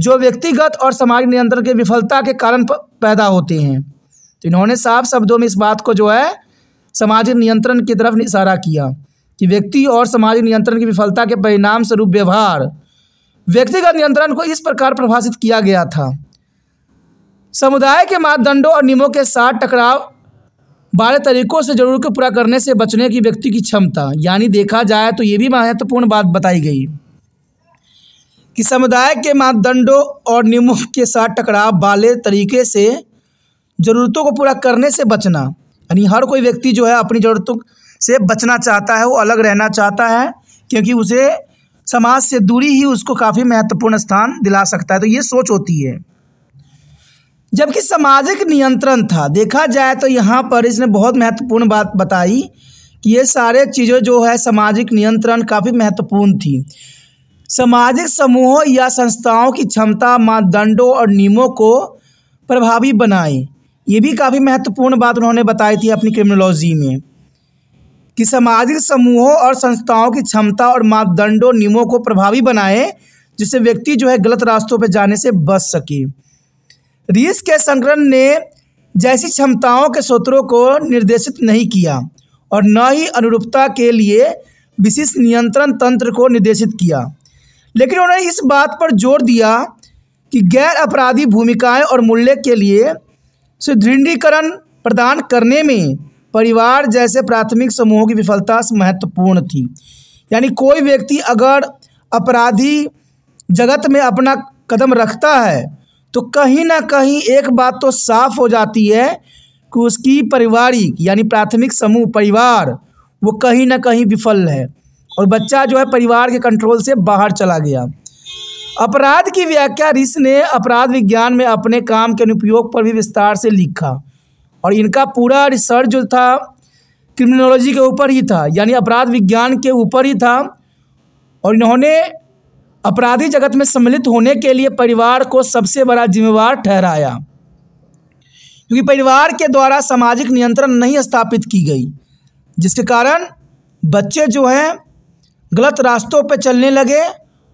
जो व्यक्तिगत और सामाजिक नियंत्रण के विफलता के कारण पैदा होते हैं तो इन्होंने साफ शब्दों में इस बात को जो है सामाजिक नियंत्रण की तरफ इशारा किया कि व्यक्ति और सामाजिक नियंत्रण की विफलता के परिणाम स्वरूप व्यवहार व्यक्तिगत नियंत्रण को इस प्रकार परिभाषित किया गया था समुदाय के मापदंडों और नियमों के साथ टकराव बारह तरीकों से जरूरत को पूरा करने से बचने की व्यक्ति की क्षमता यानी देखा जाए तो ये भी महत्वपूर्ण बात बताई गई कि समुदाय के मापदंडों और नियमों के साथ टकराव वाले तरीके से ज़रूरतों को पूरा करने से बचना यानी हर कोई व्यक्ति जो है अपनी ज़रूरतों से बचना चाहता है वो अलग रहना चाहता है क्योंकि उसे समाज से दूरी ही उसको काफ़ी महत्वपूर्ण स्थान दिला सकता है तो ये सोच होती है जबकि सामाजिक नियंत्रण था देखा जाए तो यहाँ पर इसने बहुत महत्वपूर्ण बात बताई कि ये सारे चीज़ें जो है सामाजिक नियंत्रण काफ़ी महत्वपूर्ण थी सामाजिक समूहों या संस्थाओं की क्षमता मानदंडों और नियमों को प्रभावी बनाए ये भी काफ़ी महत्वपूर्ण बात उन्होंने बताई थी अपनी क्रिमिनोलॉजी में कि सामाजिक समूहों और संस्थाओं की क्षमता और मापदंडों नियमों को प्रभावी बनाए जिससे व्यक्ति जो है गलत रास्तों पर जाने से बच सके रीस के संग्रहण ने जैसी क्षमताओं के स्रोतों को निर्देशित नहीं किया और न ही अनुरूपता के लिए विशिष्ट नियंत्रण तंत्र को निर्देशित किया लेकिन उन्होंने इस बात पर जोर दिया कि गैर अपराधी भूमिकाएं और मूल्य के लिए सुदृढ़ीकरण प्रदान करने में परिवार जैसे प्राथमिक समूहों की विफलता महत्वपूर्ण थी यानी कोई व्यक्ति अगर अपराधी जगत में अपना कदम रखता है तो कहीं ना कहीं एक बात तो साफ हो जाती है कि उसकी पारिवारिक यानी प्राथमिक समूह परिवार वो कहीं ना कहीं विफल है और बच्चा जो है परिवार के कंट्रोल से बाहर चला गया अपराध की व्याख्या रिस ने अपराध विज्ञान में अपने काम के अनुपयोग पर भी विस्तार से लिखा और इनका पूरा रिसर्च जो था क्रिमिनोलॉजी के ऊपर ही था यानी अपराध विज्ञान के ऊपर ही था और इन्होंने अपराधी जगत में सम्मिलित होने के लिए परिवार को सबसे बड़ा जिम्मेवार ठहराया क्योंकि परिवार के द्वारा सामाजिक नियंत्रण नहीं स्थापित की गई जिसके कारण बच्चे जो हैं गलत रास्तों पर चलने लगे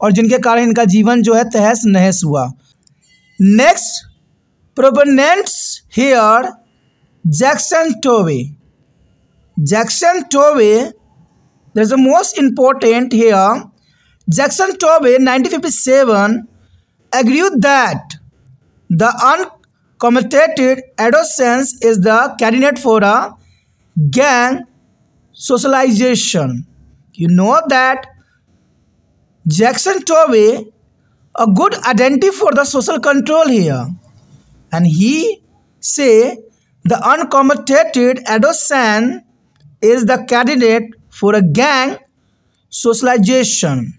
और जिनके कारण इनका जीवन जो है तहस नहस हुआ next proponents here Jackson Toby Jackson Toby the most important here Jackson Tobey, 1957, argued that the uncommutated adolescence is the candidate for a gang socialization. You know that Jackson Tobey, a good identity for the social control here. And he say the uncommutated adolescent is the candidate for a gang socialization.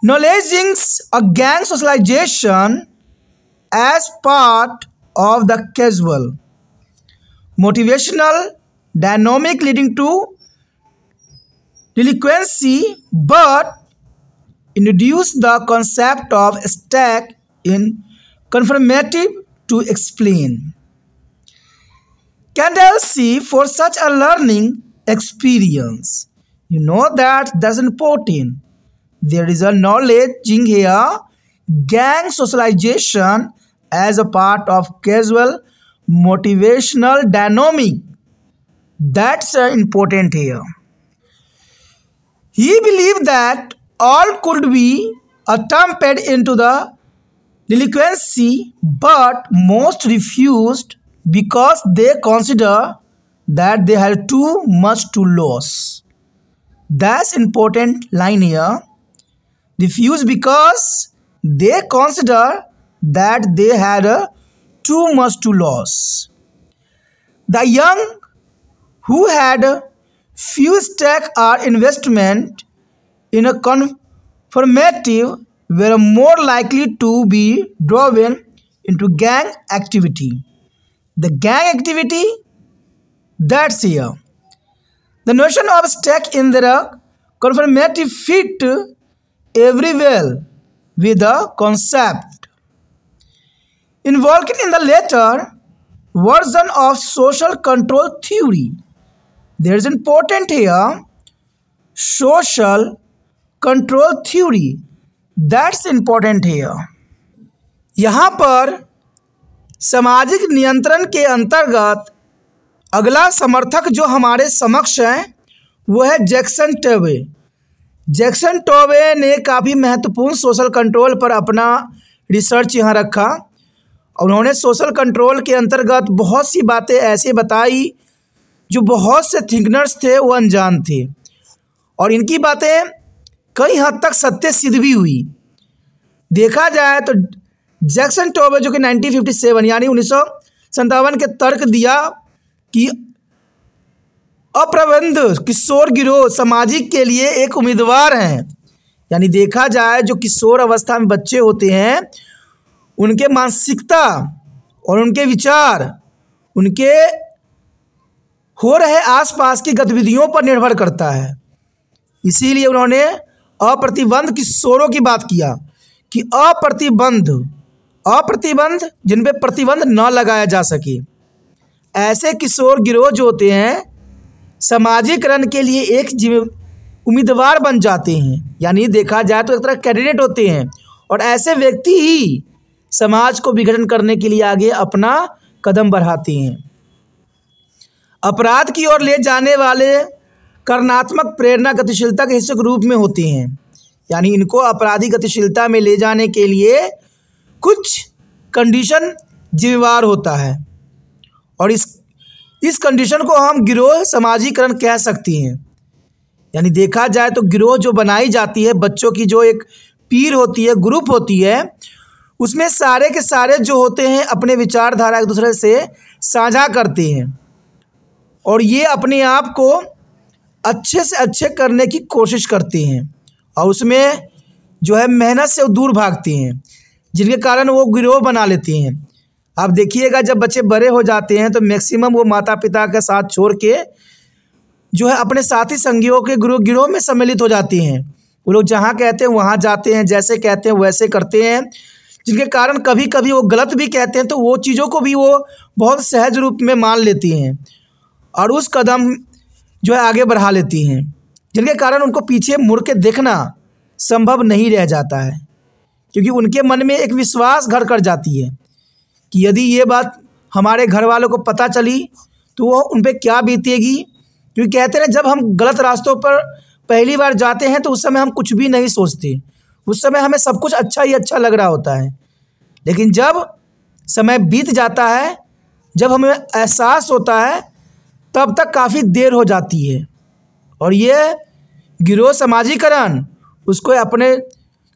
Knowledging a gang socialization as part of the casual motivational dynamic leading to delinquency but introduce the concept of stack in confirmative to explain. Candle see for such a learning experience. You know that that's important there is a knowledge here gang socialization as a part of casual motivational dynamic that's uh, important here he believed that all could be attempted into the delinquency but most refused because they consider that they had too much to lose that's important line here refused because they consider that they had too much to lose. The young who had few stack or investment in a confirmative were more likely to be driven into gang activity. The gang activity that's here. The notion of stack in the confirmative fit everywhere with the concept. Involved in the later version of social control theory. There is important here social control theory. That's important here. यहाँ पर सामाजिक नियंत्रण के अंतर्गत अगला समर्थक जो हमारे समक्ष हैं वो है जैक्सन टेबे जैक्सन टोवे ने काफ़ी महत्वपूर्ण सोशल कंट्रोल पर अपना रिसर्च यहाँ रखा उन्होंने सोशल कंट्रोल के अंतर्गत बहुत सी बातें ऐसे बताई जो बहुत से थिंकनर्स थे वो अनजान थे और इनकी बातें कई हद तक सत्य सिद्ध भी हुई देखा जाए तो जैक्सन टोबे जो कि 1957 यानी उन्नीस के तर्क दिया कि अप्रबंध किशोर गिरोह सामाजिक के लिए एक उम्मीदवार हैं यानी देखा जाए जो किशोर अवस्था में बच्चे होते हैं उनके मानसिकता और उनके विचार उनके हो रहे आसपास की गतिविधियों पर निर्भर करता है इसीलिए उन्होंने अप्रतिबंध किशोरों की बात किया कि अप्रतिबंध अप्रतिबंध जिन पर प्रतिबंध न लगाया जा सके ऐसे किशोर गिरोह जो होते हैं समाजीकरण के लिए एक उम्मीदवार बन जाते हैं यानी देखा जाए तो एक तरह कैंडिडेट होते हैं और ऐसे व्यक्ति ही समाज को विघटन करने के लिए आगे अपना कदम बढ़ाते हैं अपराध की ओर ले जाने वाले करनात्मक प्रेरणा गतिशीलता के हिस्से के रूप में होते हैं यानी इनको अपराधी गतिशीलता में ले जाने के लिए कुछ कंडीशन जिम्मेवार होता है और इस इस कंडीशन को हम गिरोह समाजीकरण कह सकती हैं यानी देखा जाए तो गिरोह जो बनाई जाती है बच्चों की जो एक पीर होती है ग्रुप होती है उसमें सारे के सारे जो होते हैं अपने विचारधारा एक दूसरे से साझा करते हैं और ये अपने आप को अच्छे से अच्छे करने की कोशिश करते हैं और उसमें जो है मेहनत से वो दूर भागते हैं जिनके कारण वो गिरोह बना लेते हैं आप देखिएगा जब बच्चे बड़े हो जाते हैं तो मैक्सिमम वो माता पिता के साथ छोड़ के जो है अपने साथी संगियों के गुरु गिरोह में सम्मिलित हो जाती हैं वो लोग जहाँ कहते हैं वहाँ जाते हैं जैसे कहते हैं वैसे करते हैं जिनके कारण कभी कभी वो गलत भी कहते हैं तो वो चीज़ों को भी वो बहुत सहज रूप में मान लेती हैं और उस कदम जो है आगे बढ़ा लेती हैं जिनके कारण उनको पीछे मुड़ के देखना संभव नहीं रह जाता है क्योंकि उनके मन में एक विश्वास घर कर जाती है कि यदि ये बात हमारे घर वालों को पता चली तो वो उन पर क्या बीतेगी क्योंकि कहते हैं जब हम गलत रास्तों पर पहली बार जाते हैं तो उस समय हम कुछ भी नहीं सोचते उस समय हमें सब कुछ अच्छा ही अच्छा लग रहा होता है लेकिन जब समय बीत जाता है जब हमें एहसास होता है तब तक काफ़ी देर हो जाती है और ये गिरोह समाजीकरण उसको अपने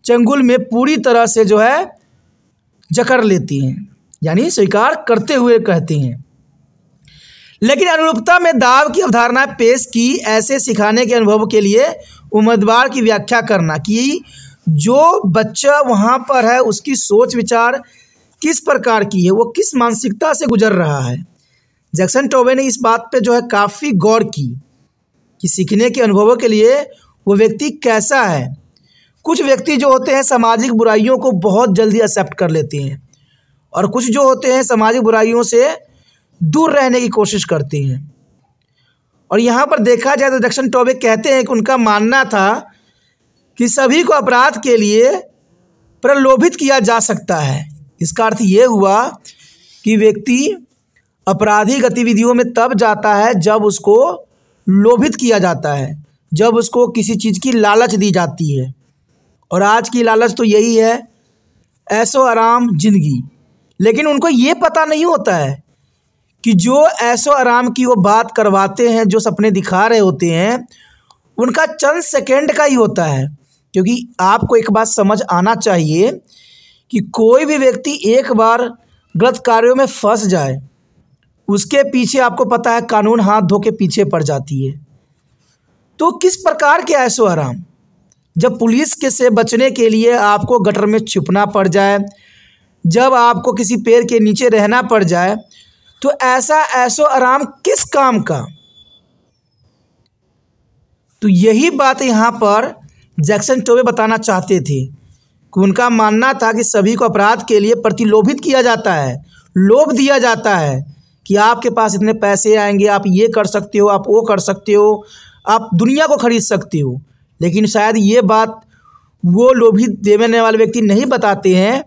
चंगुल में पूरी तरह से जो है जकड़ लेती हैं यानी स्वीकार करते हुए कहती हैं लेकिन अनुरूपता में दाव की अवधारणा पेश की ऐसे सिखाने के अनुभव के लिए उम्मीदवार की व्याख्या करना कि जो बच्चा वहाँ पर है उसकी सोच विचार किस प्रकार की है वो किस मानसिकता से गुजर रहा है जैक्सन टोबे ने इस बात पे जो है काफ़ी गौर की कि सीखने के अनुभवों के लिए वो व्यक्ति कैसा है कुछ व्यक्ति जो होते हैं सामाजिक बुराइयों को बहुत जल्दी एक्सेप्ट कर लेते हैं और कुछ जो होते हैं सामाजिक बुराइयों से दूर रहने की कोशिश करते हैं और यहाँ पर देखा जाए तो दक्षिण टोबे कहते हैं कि उनका मानना था कि सभी को अपराध के लिए प्रलोभित किया जा सकता है इसका अर्थ ये हुआ कि व्यक्ति अपराधी गतिविधियों में तब जाता है जब उसको लोभित किया जाता है जब उसको किसी चीज़ की लालच दी जाती है और आज की लालच तो यही है ऐसो आराम जिंदगी लेकिन उनको ये पता नहीं होता है कि जो ऐसो आराम की वो बात करवाते हैं जो सपने दिखा रहे होते हैं उनका चंद सेकेंड का ही होता है क्योंकि आपको एक बात समझ आना चाहिए कि कोई भी व्यक्ति एक बार गलत कार्यों में फंस जाए उसके पीछे आपको पता है कानून हाथ धो के पीछे पड़ जाती है तो किस प्रकार के ऐसो आराम जब पुलिस के से बचने के लिए आपको गटर में छुपना पड़ जाए जब आपको किसी पेड़ के नीचे रहना पड़ जाए तो ऐसा ऐसो आराम किस काम का तो यही बात यहाँ पर जैक्सन टोबे बताना चाहते थे कि उनका मानना था कि सभी को अपराध के लिए प्रतिलोभित किया जाता है लोभ दिया जाता है कि आपके पास इतने पैसे आएंगे आप ये कर सकते हो आप वो कर सकते हो आप दुनिया को खरीद सकते हो लेकिन शायद ये बात वो लोभी देने वाले व्यक्ति नहीं बताते हैं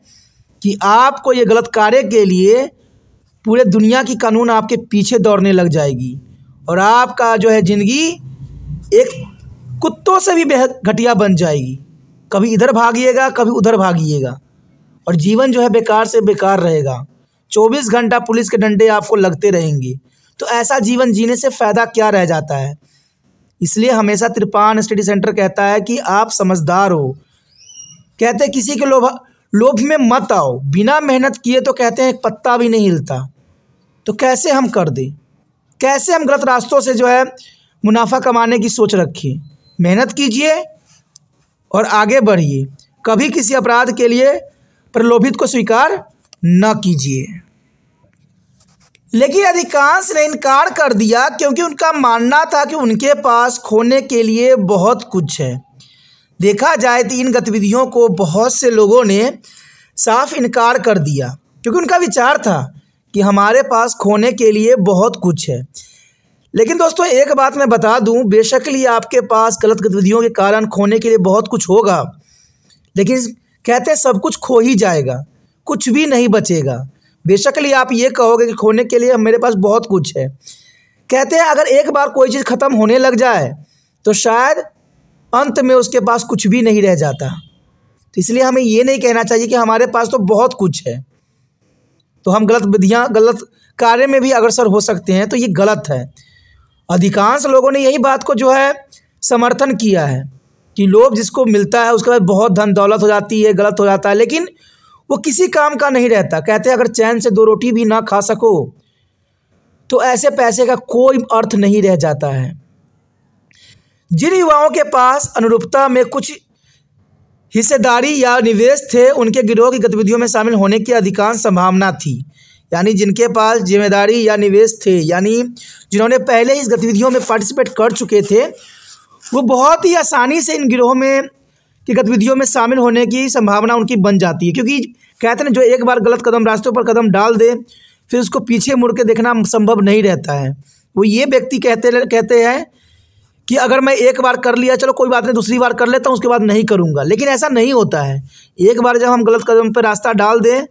कि आपको ये गलत कार्य के लिए पूरे दुनिया की कानून आपके पीछे दौड़ने लग जाएगी और आपका जो है ज़िंदगी एक कुत्तों से भी बेहद घटिया बन जाएगी कभी इधर भागिएगा कभी उधर भागिएगा और जीवन जो है बेकार से बेकार रहेगा चौबीस घंटा पुलिस के डंडे आपको लगते रहेंगे तो ऐसा जीवन जीने से फ़ायदा क्या रह जाता है इसलिए हमेशा त्रिपान स्टडी सेंटर कहता है कि आप समझदार हो कहते किसी के लोभा लोभ में मत आओ बिना मेहनत किए तो कहते हैं एक पत्ता भी नहीं हिलता तो कैसे हम कर दें कैसे हम गलत रास्तों से जो है मुनाफा कमाने की सोच रखिए मेहनत कीजिए और आगे बढ़िए कभी किसी अपराध के लिए प्रलोभित को स्वीकार न कीजिए लेकिन अधिकांश ने इनकार कर दिया क्योंकि उनका मानना था कि उनके पास खोने के लिए बहुत कुछ है देखा जाए तो इन गतिविधियों को बहुत से लोगों ने साफ इनकार कर दिया क्योंकि उनका विचार था कि हमारे पास खोने के लिए बहुत कुछ है लेकिन दोस्तों एक बात मैं बता दूं बेशकली आपके पास गलत गतिविधियों के कारण खोने के लिए बहुत कुछ होगा लेकिन कहते हैं सब कुछ खो ही जाएगा कुछ भी नहीं बचेगा बेशकली आप ये कहोगे कि खोने के लिए मेरे पास बहुत कुछ है कहते हैं अगर एक बार कोई चीज़ ख़त्म होने लग जाए तो शायद अंत में उसके पास कुछ भी नहीं रह जाता तो इसलिए हमें ये नहीं कहना चाहिए कि हमारे पास तो बहुत कुछ है तो हम गलत विधियाँ गलत कार्य में भी अग्रसर हो सकते हैं तो ये गलत है अधिकांश लोगों ने यही बात को जो है समर्थन किया है कि लोभ जिसको मिलता है उसके बाद बहुत धन दौलत हो जाती है गलत हो जाता है लेकिन वो किसी काम का नहीं रहता कहते हैं अगर चैन से दो रोटी भी ना खा सको तो ऐसे पैसे का कोई अर्थ नहीं रह जाता है जिन युवाओं के पास अनुरूपता में कुछ हिस्सेदारी या निवेश थे उनके गिरोह की गतिविधियों में शामिल होने की अधिकांश संभावना थी यानी जिनके पास जिम्मेदारी या निवेश थे यानी जिन्होंने पहले इस गतिविधियों में पार्टिसिपेट कर चुके थे वो बहुत ही आसानी से इन गिरोह में की गतिविधियों में शामिल होने की संभावना उनकी बन जाती है क्योंकि कहते हैं जो एक बार गलत कदम रास्ते पर कदम डाल दे फिर उसको पीछे मुड़ के देखना संभव नहीं रहता है वो ये व्यक्ति कहते कहते हैं कि अगर मैं एक बार कर लिया चलो कोई बात नहीं दूसरी बार कर लेता हूँ उसके बाद नहीं करूँगा लेकिन ऐसा नहीं होता है एक बार जब हम गलत कदम पर रास्ता डाल दें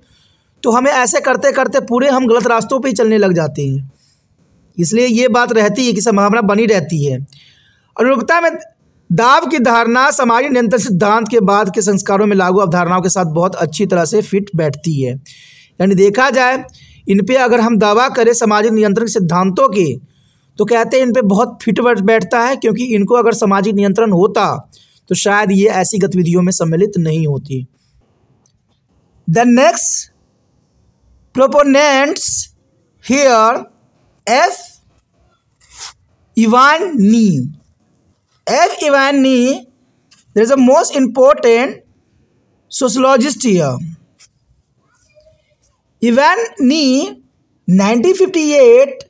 तो हमें ऐसे करते करते पूरे हम गलत रास्तों पर ही चलने लग जाते हैं इसलिए ये बात रहती है कि संभावना बनी रहती है अनुरूपता में दाव की धारणा सामाजिक नियंत्रण सिद्धांत के बाद के संस्कारों में लागू अवधारणाओं के साथ बहुत अच्छी तरह से फिट बैठती है यानी देखा जाए इन पर अगर हम दावा करें सामाजिक नियंत्रण सिद्धांतों के तो कहते हैं इन पर बहुत फिट बैठता है क्योंकि इनको अगर सामाजिक नियंत्रण होता तो शायद ये ऐसी गतिविधियों में सम्मिलित नहीं होती the next proponents here F Ivan Nye F Nye there is a most important Nye here fifty eight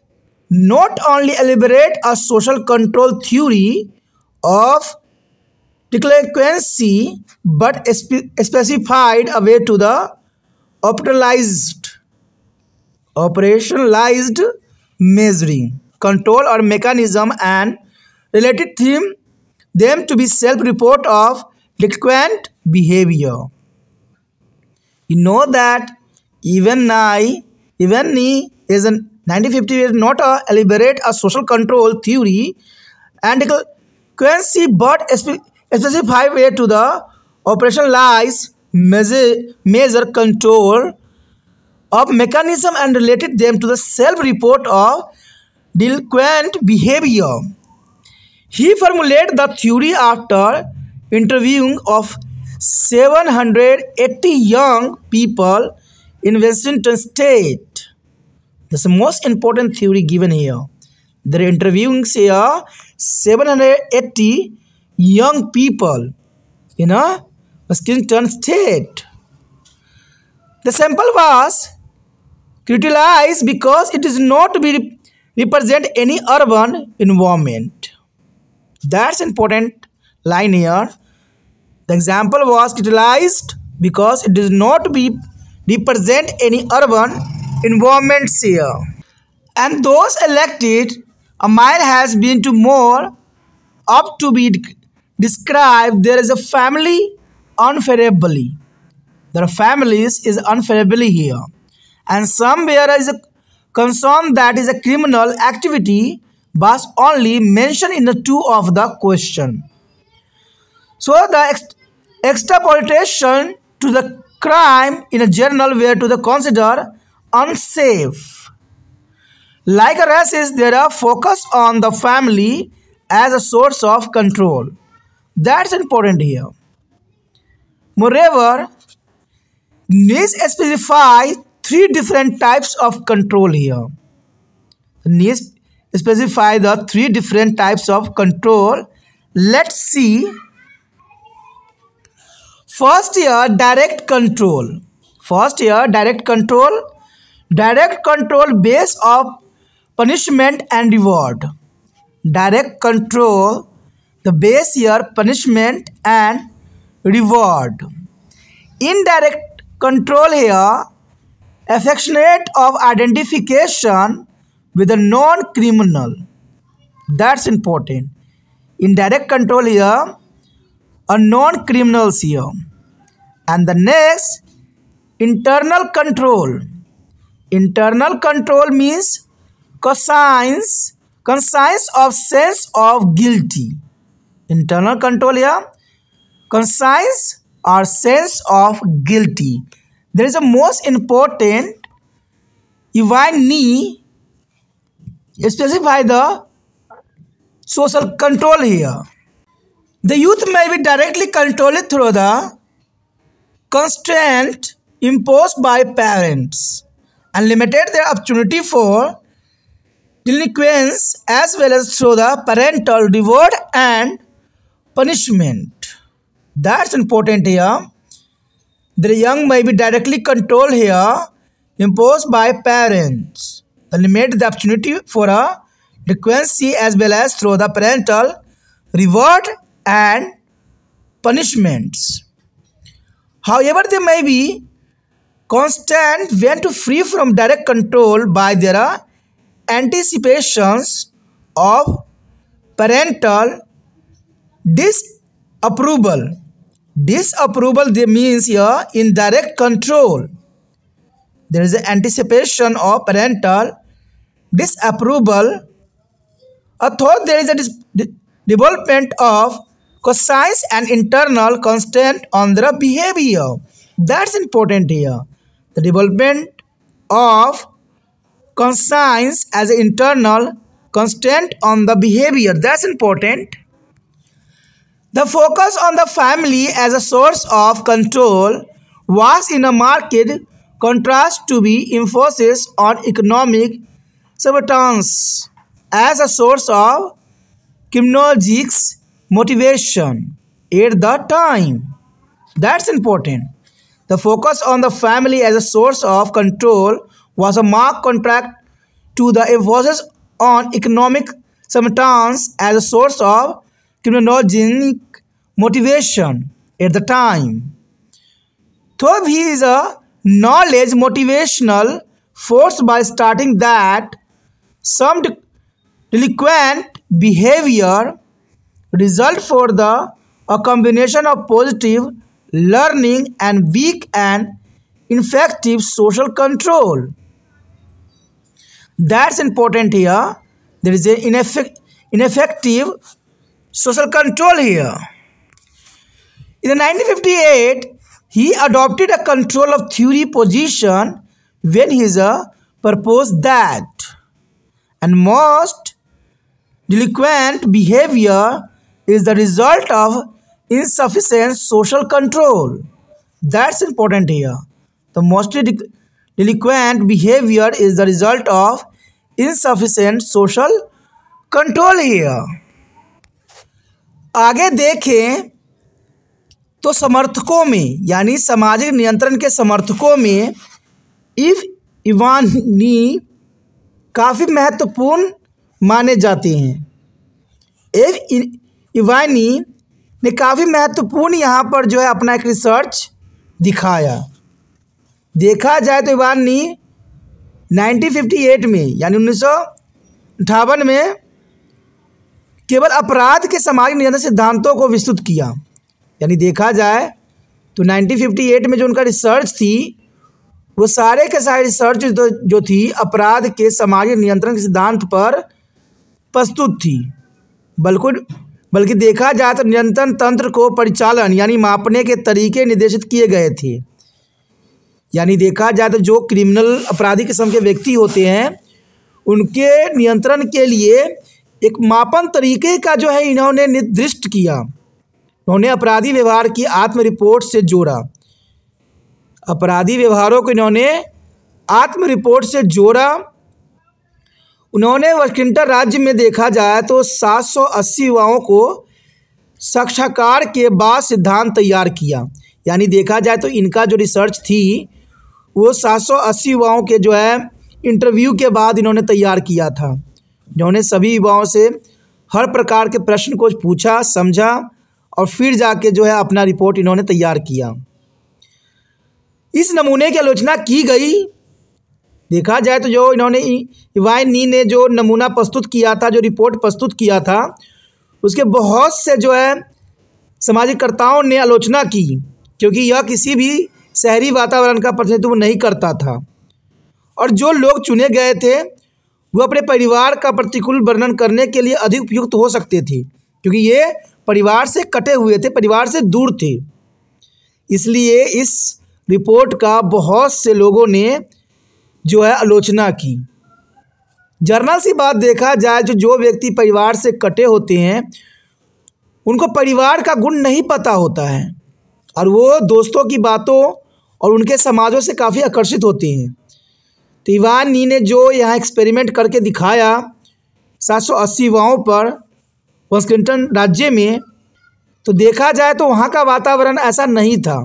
not only elaborate a social control theory of delinquency but spe specified a way to the operationalized operationalized measuring control or mechanism and related theme them to be self-report of delinquent behavior you know that even I even me is an Nineteen fifty was not a elaborate a social control theory and consequency but specify way to the operation lies measure, measure control of mechanism and related them to the self-report of delinquent behavior. He formulated the theory after interviewing of 780 young people in Washington state. That's the most important theory given here. They're interviewing say uh, 780 young people in a uh, Washington state. The sample was utilized because it does not be, represent any urban environment. That's important line here. The example was utilized because it does not be represent any urban environments here. And those elected, a mile has been to more up to be described there is a family unfavorably. There are families is unfavorably here. And somewhere is a concern that is a criminal activity was only mentioned in the two of the question. So the ex extrapolation to the crime in a general were to the consider unsafe. Like a race, is there a focus on the family as a source of control. That's important here. Moreover, Nice specifies three different types of control here. Nice specifies the three different types of control. Let's see. First here, direct control. First here, direct control direct control base of punishment and reward direct control the base here punishment and reward indirect control here affectionate of identification with a non criminal that's important indirect control here a non criminals here and the next internal control internal control means conscience conscience of sense of guilty internal control here conscience or sense of guilty there is a most important if I need specify the social control here. The youth may be directly controlled through the constraint imposed by parents and limited their opportunity for delinquents as well as through the parental reward and punishment. That's important here. The young may be directly controlled here, imposed by parents. The limit the opportunity for a delinquency as well as through the parental reward and punishments. However, they may be Constant went free from direct control by their anticipations of parental disapproval. Disapproval they means here indirect control. There is an anticipation of parental disapproval. A thought there is a development of cosines and internal constant on their behavior. That's important here the development of conscience as an internal constraint on the behavior that's important the focus on the family as a source of control was in a marked contrast to the emphasis on economic substance as a source of criminologics motivation at the time. That's important. The focus on the family as a source of control was a marked contrast to the emphasis on economic symptoms as a source of criminogenic motivation at the time. Though he is a knowledge motivational force by starting that some delinquent behavior result for the a combination of positive learning and weak and ineffective social control. That's important here. There is an ineffect, ineffective social control here. In 1958, he adopted a control of theory position when he proposed that and most delinquent behavior is the result of insufficient social control that's important है the mostly delinquent behaviour is the result of insufficient social control here आगे देखें तो समर्थकों में यानी सामाजिक नियंत्रण के समर्थकों में इफ इवानी काफ़ी महत्वपूर्ण माने जाते हैं इफ इवानी ने काफ़ी महत्वपूर्ण यहाँ पर जो है अपना एक रिसर्च दिखाया देखा जाए तो इवानी 1958 में यानी उन्नीस अठावन में केवल अपराध के सामाजिक नियंत्रण सिद्धांतों को विस्तृत किया यानी देखा जाए तो 1958 में जो उनका रिसर्च थी वो सारे के सारे रिसर्च जो थी अपराध के सामाजिक नियंत्रण के सिद्धांत पर प्रस्तुत थी बल्कि बल्कि देखा जाए तो नियंत्रण तंत्र को परिचालन यानी मापने के तरीके निर्देशित किए गए थे यानी देखा जाए तो जो क्रिमिनल अपराधी किस्म के व्यक्ति होते हैं उनके नियंत्रण के लिए एक मापन तरीके का जो है इन्होंने निर्दिष्ट किया उन्होंने अपराधी व्यवहार की आत्म रिपोर्ट से जोड़ा अपराधी व्यवहारों को इन्होंने आत्म रिपोर्ट से जोड़ा उन्होंने वर्किंटर राज्य में देखा जाए तो 780 युवाओं को साक्षाकार के बाद सिद्धांत तैयार किया यानी देखा जाए तो इनका जो रिसर्च थी वो 780 युवाओं के जो है इंटरव्यू के बाद इन्होंने तैयार किया था इन्होंने सभी युवाओं से हर प्रकार के प्रश्न को पूछा समझा और फिर जाके जो है अपना रिपोर्ट इन्होंने तैयार किया इस नमूने की आलोचना की गई देखा जाए तो जो इन्होंने वाई नी ने जो नमूना प्रस्तुत किया था जो रिपोर्ट प्रस्तुत किया था उसके बहुत से जो है सामाजिककर्ताओं ने आलोचना की क्योंकि यह किसी भी शहरी वातावरण का प्रतिनिधित्व नहीं करता था और जो लोग चुने गए थे वो अपने परिवार का प्रतिकूल वर्णन करने के लिए अधिक उपयुक्त हो सकते थे क्योंकि ये परिवार से कटे हुए थे परिवार से दूर थे इसलिए इस रिपोर्ट का बहुत से लोगों ने जो है आलोचना की जर्नल सी बात देखा जाए जो तो जो व्यक्ति परिवार से कटे होते हैं उनको परिवार का गुण नहीं पता होता है और वो दोस्तों की बातों और उनके समाजों से काफ़ी आकर्षित होते हैं तो इवान नी ने जो यहाँ एक्सपेरिमेंट करके दिखाया सात सौ अस्सी युवाओं पर वॉस्किंटन राज्य में तो देखा जाए तो वहाँ का वातावरण ऐसा नहीं था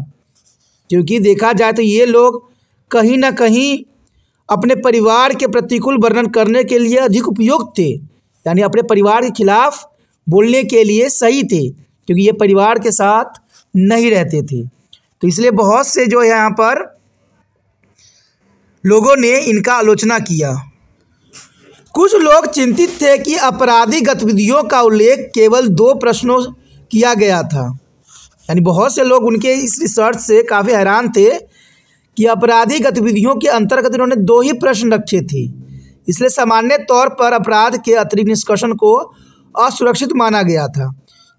क्योंकि देखा जाए तो ये लोग कहीं ना कहीं अपने परिवार के प्रतिकूल वर्णन करने के लिए अधिक उपयुक्त थे यानी अपने परिवार के खिलाफ बोलने के लिए सही थे क्योंकि ये परिवार के साथ नहीं रहते थे तो इसलिए बहुत से जो है यहाँ पर लोगों ने इनका आलोचना किया कुछ लोग चिंतित थे कि अपराधी गतिविधियों का उल्लेख केवल दो प्रश्नों किया गया था यानी बहुत से लोग उनके इस रिसर्च से काफ़ी हैरान थे कि अपराधी गतिविधियों के अंतर्गत इन्होंने दो ही प्रश्न रखे थे इसलिए सामान्य तौर पर अपराध के अतिरिक्त निष्कर्षण को असुरक्षित माना गया था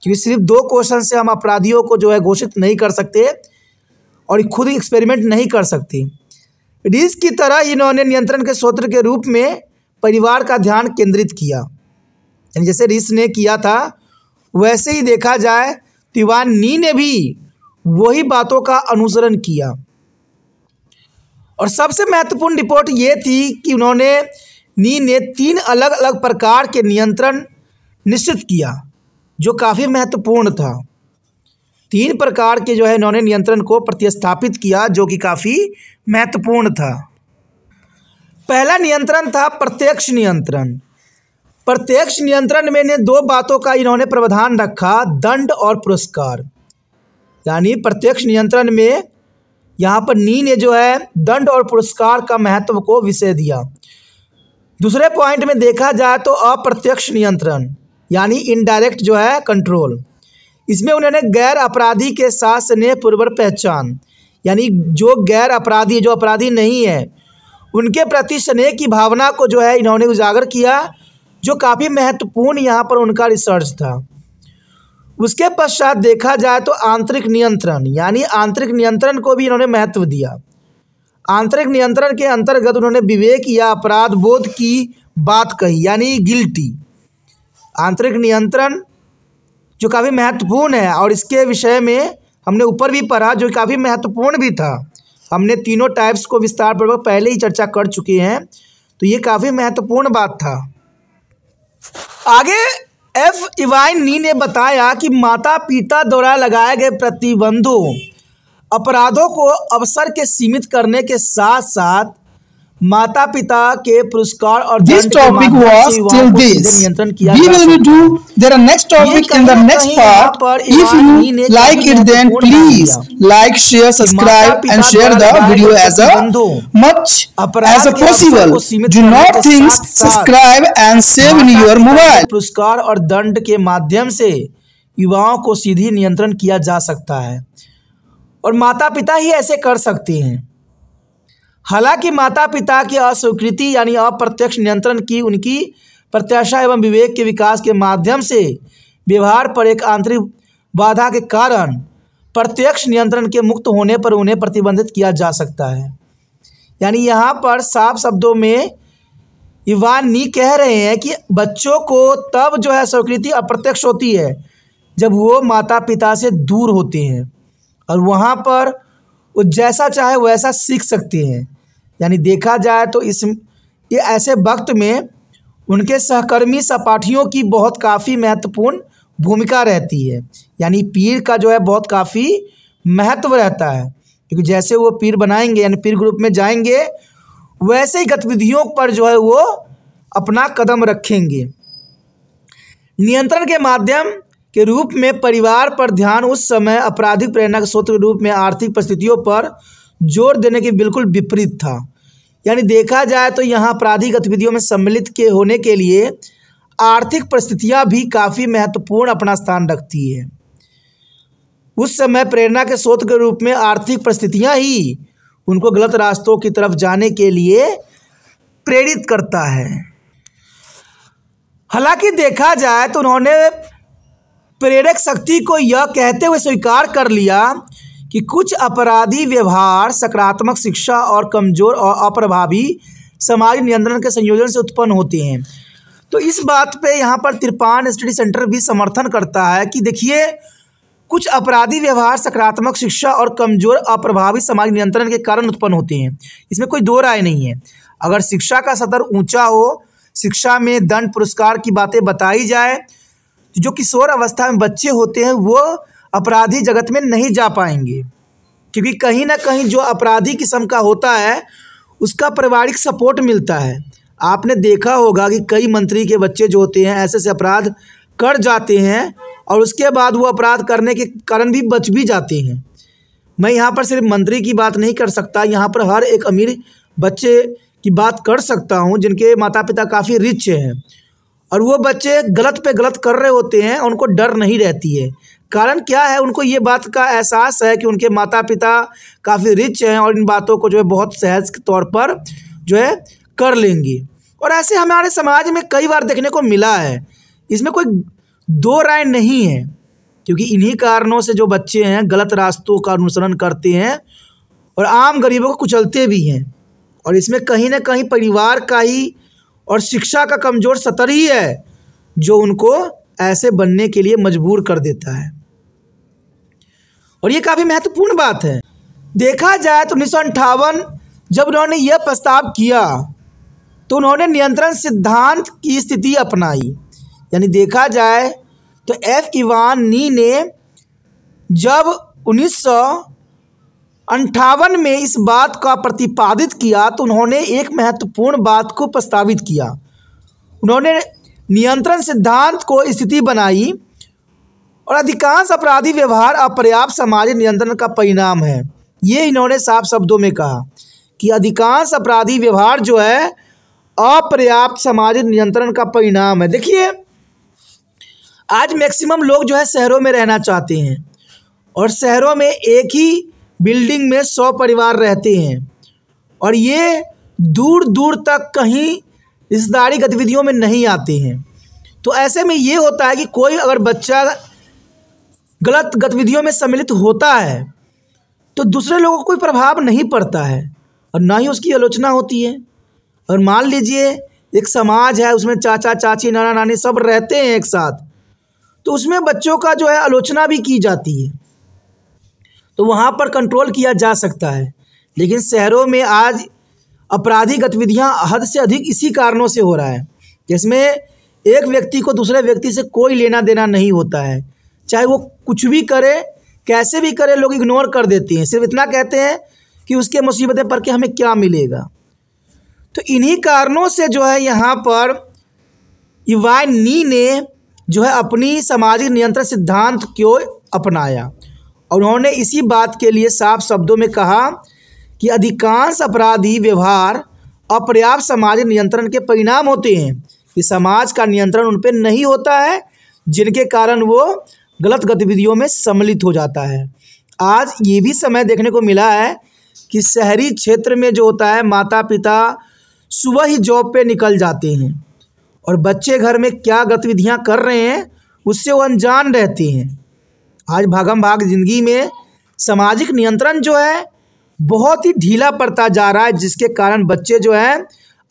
क्योंकि सिर्फ दो क्वेश्चन से हम अपराधियों को जो है घोषित नहीं कर सकते और खुद एक्सपेरिमेंट नहीं कर सकते रिस्क की तरह इन्होंने नियंत्रण के स्रोत के रूप में परिवार का ध्यान केंद्रित किया यानी जैसे रिस ने किया था वैसे ही देखा जाए तिवान तो नी ने भी वही बातों का अनुसरण किया और सबसे महत्वपूर्ण रिपोर्ट ये थी कि उन्होंने नी ने तीन अलग अलग प्रकार के नियंत्रण निश्चित किया जो काफ़ी महत्वपूर्ण था तीन प्रकार के जो है इन्होंने नियंत्रण को प्रतिस्थापित किया जो कि काफ़ी महत्वपूर्ण था पहला नियंत्रण था प्रत्यक्ष नियंत्रण प्रत्यक्ष नियंत्रण में ने दो बातों का इन्होंने प्रावधान रखा दंड और पुरस्कार यानी प्रत्यक्ष नियंत्रण में यहाँ पर नी ने जो है दंड और पुरस्कार का महत्व को विषय दिया दूसरे पॉइंट में देखा जाए तो अप्रत्यक्ष नियंत्रण यानी इनडायरेक्ट जो है कंट्रोल इसमें उन्होंने गैर अपराधी के साथ स्नेह पूर्वर पहचान यानी जो गैर अपराधी जो अपराधी नहीं है उनके प्रति स्नेह की भावना को जो है इन्होंने उजागर किया जो काफ़ी महत्वपूर्ण यहाँ पर उनका रिसर्च था उसके पश्चात देखा जाए तो आंतरिक नियंत्रण यानी आंतरिक नियंत्रण को भी इन्होंने महत्व दिया आंतरिक नियंत्रण के अंतर्गत उन्होंने विवेक या अपराध बोध की बात कही यानी गिल्टी आंतरिक नियंत्रण जो काफ़ी महत्वपूर्ण है और इसके विषय में हमने ऊपर भी पढ़ा जो काफ़ी महत्वपूर्ण भी था हमने तीनों टाइप्स को विस्तार पूर्वक पहले ही चर्चा कर चुके हैं तो ये काफ़ी महत्वपूर्ण बात था आगे एफ इवाइनी ने बताया कि माता पिता द्वारा लगाए गए प्रतिबंधों अपराधों को अवसर के सीमित करने के साथ साथ माता पिता के पुरस्कार और this topic was till this we will be do there are next topic in the next part if you like it then please like share subscribe and share the video as a much as a possible do not think subscribe and save in your mobile पुरस्कार और दंड के माध्यम से युवाओं को सीधी नियंत्रण किया जा सकता है और माता पिता ही ऐसे कर सकते हैं हालांकि माता पिता की अस्वीकृति यानी अप्रत्यक्ष नियंत्रण की उनकी प्रत्याशा एवं विवेक के विकास के माध्यम से व्यवहार पर एक आंतरिक बाधा के कारण प्रत्यक्ष नियंत्रण के मुक्त होने पर उन्हें प्रतिबंधित किया जा सकता है यानी यहाँ पर साफ शब्दों में इवान नी कह रहे हैं कि बच्चों को तब जो है स्वीकृति अप्रत्यक्ष होती है जब वो माता पिता से दूर होते हैं और वहाँ पर वो जैसा चाहे वैसा सीख सकती हैं यानी देखा जाए तो इस ये ऐसे वक्त में उनके सहकर्मी सपाठियों की बहुत काफ़ी महत्वपूर्ण भूमिका रहती है यानी पीर का जो है बहुत काफ़ी महत्व रहता है क्योंकि जैसे वो पीर बनाएंगे यानी पीर ग्रुप में जाएंगे वैसे ही गतिविधियों पर जो है वो अपना कदम रखेंगे नियंत्रण के माध्यम के रूप में परिवार पर ध्यान उस समय आपराधिक प्रेरणा के स्रोत के रूप में आर्थिक परिस्थितियों पर जोर देने के बिल्कुल विपरीत था यानी देखा जाए तो यहाँ आपराधिक गतिविधियों में सम्मिलित के होने के लिए आर्थिक परिस्थितियाँ भी काफ़ी महत्वपूर्ण अपना स्थान रखती है उस समय प्रेरणा के स्रोत के रूप में आर्थिक परिस्थितियाँ ही उनको गलत रास्तों की तरफ जाने के लिए प्रेरित करता है हालांकि देखा जाए तो उन्होंने प्रेरक शक्ति को यह कहते हुए स्वीकार कर लिया कि कुछ अपराधी व्यवहार सकारात्मक शिक्षा और कमजोर और अप्रभावी समाज नियंत्रण के संयोजन से उत्पन्न होते हैं तो इस बात पे यहाँ पर तिरपान स्टडी सेंटर भी समर्थन करता है कि देखिए कुछ अपराधी व्यवहार सकारात्मक शिक्षा और कमजोर अप्रभावी समाज नियंत्रण के कारण उत्पन्न होते हैं इसमें कोई दो राय नहीं है अगर शिक्षा का सतर ऊंचा हो शिक्षा में दंड पुरस्कार की बातें बताई जाए जो किशोर अवस्था में बच्चे होते हैं वो अपराधी जगत में नहीं जा पाएंगे क्योंकि कहीं ना कहीं जो अपराधी किस्म का होता है उसका पारिवारिक सपोर्ट मिलता है आपने देखा होगा कि कई मंत्री के बच्चे जो होते हैं ऐसे ऐसे अपराध कर जाते हैं और उसके बाद वो अपराध करने के कारण भी बच भी जाते हैं मैं यहाँ पर सिर्फ मंत्री की बात नहीं कर सकता यहाँ पर हर एक अमीर बच्चे की बात कर सकता हूँ जिनके माता पिता काफ़ी रिच हैं और वो बच्चे गलत पे गलत कर रहे होते हैं उनको डर नहीं रहती है कारण क्या है उनको ये बात का एहसास है कि उनके माता पिता काफ़ी रिच हैं और इन बातों को जो है बहुत सहज के तौर पर जो है कर लेंगी और ऐसे हमारे समाज में कई बार देखने को मिला है इसमें कोई दो राय नहीं है क्योंकि इन्हीं कारणों से जो बच्चे हैं गलत रास्तों का अनुसरण करते हैं और आम गरीबों को कुचलते भी हैं और इसमें कहीं ना कहीं परिवार का ही और शिक्षा का कमज़ोर सतर ही है जो उनको ऐसे बनने के लिए मजबूर कर देता है और ये काफ़ी महत्वपूर्ण बात है देखा जाए तो उन्नीस जब उन्होंने यह प्रस्ताव किया तो उन्होंने नियंत्रण सिद्धांत की स्थिति अपनाई यानी देखा जाए तो एफ इवान नी ने जब उन्नीस अंठावन में इस बात का प्रतिपादित किया तो उन्होंने एक महत्वपूर्ण बात को प्रस्तावित किया उन्होंने नियंत्रण सिद्धांत को स्थिति बनाई और अधिकांश अपराधी व्यवहार अपर्याप्त सामाजिक नियंत्रण का परिणाम है ये इन्होंने साफ शब्दों में कहा कि अधिकांश अपराधी व्यवहार जो है अपर्याप्त सामाजिक नियंत्रण का परिणाम है देखिए आज मैक्सिमम लोग जो है शहरों में रहना चाहते हैं और शहरों में एक ही बिल्डिंग में सौ परिवार रहते हैं और ये दूर दूर तक कहीं रिश्तेदारी गतिविधियों में नहीं आते हैं तो ऐसे में ये होता है कि कोई अगर बच्चा गलत गतिविधियों में सम्मिलित होता है तो दूसरे लोगों को कोई प्रभाव नहीं पड़ता है और ना ही उसकी आलोचना होती है और मान लीजिए एक समाज है उसमें चाचा चाची नाना नानी सब रहते हैं एक साथ तो उसमें बच्चों का जो है आलोचना भी की जाती है तो वहाँ पर कंट्रोल किया जा सकता है लेकिन शहरों में आज अपराधी गतिविधियाँ हद से अधिक इसी कारणों से हो रहा है जिसमें एक व्यक्ति को दूसरे व्यक्ति से कोई लेना देना नहीं होता है चाहे वो कुछ भी करे कैसे भी करे लोग इग्नोर कर देते हैं सिर्फ इतना कहते हैं कि उसके मुसीबतें पढ़ के हमें क्या मिलेगा तो इन्हीं कारणों से जो है यहाँ पर युवा नी ने जो है अपनी सामाजिक नियंत्रण सिद्धांत को अपनाया उन्होंने इसी बात के लिए साफ शब्दों में कहा कि अधिकांश अपराधी व्यवहार अपर्याप्त सामाजिक नियंत्रण के परिणाम होते हैं कि समाज का नियंत्रण उन पर नहीं होता है जिनके कारण वो गलत गतिविधियों में सम्मिलित हो जाता है आज ये भी समय देखने को मिला है कि शहरी क्षेत्र में जो होता है माता पिता सुबह ही जॉब पे निकल जाते हैं और बच्चे घर में क्या गतिविधियां कर रहे हैं उससे वो अनजान रहते हैं आज भागम भाग जिंदगी में सामाजिक नियंत्रण जो है बहुत ही ढीला पड़ता जा रहा है जिसके कारण बच्चे जो हैं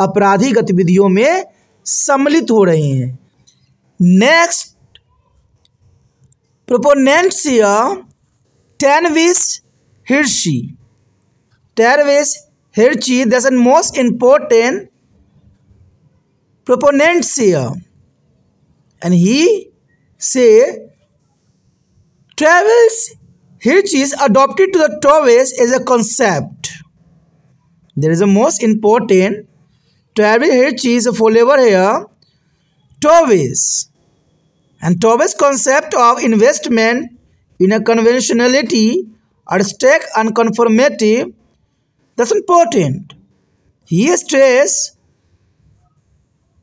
अपराधी गतिविधियों में सम्मिलित हो रहे हैं next proponents टेनविस हिर्शी Travis Hirschi this and most important proponents and he say Travels, which is adopted to the Taoist as a concept. There is a most important Travis Hitch is a here. Taoist. And Taoist concept of investment in a conventionality or stake unconformity. That's important. He stressed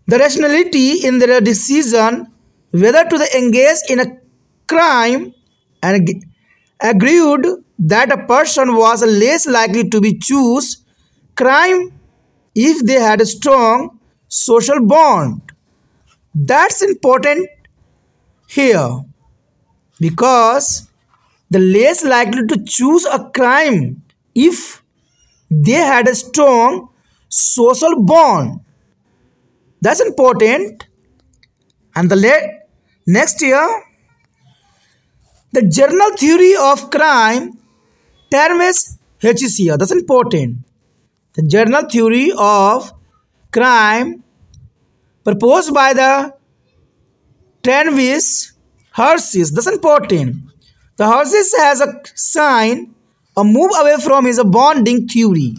the rationality in their decision whether to engage in a crime and agreed that a person was less likely to be choose crime if they had a strong social bond. That's important here because the less likely to choose a crime if they had a strong social bond. That's important. And the next year, the general Theory of Crime, term is HCR. That's important. The general Theory of Crime, proposed by the Tenvis Hershey's. That's important. The Hershey's has a sign, a move away from is a bonding theory.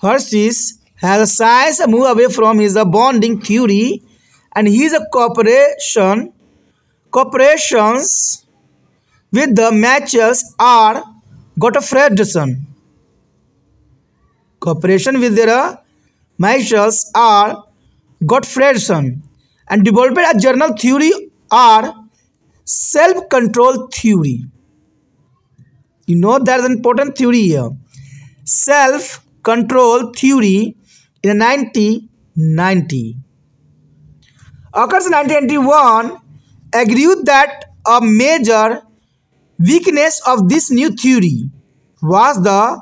Hershey's has a sign, a move away from is a bonding theory, and he is a cooperation cooperations with the matches are Gottfriedson. Cooperation with their matches are Gottfriedson and developed a journal theory are self-control theory. You know that is an important theory here. Self-control theory in 1990. Occurs in 1991 Agreed that a major weakness of this new theory was the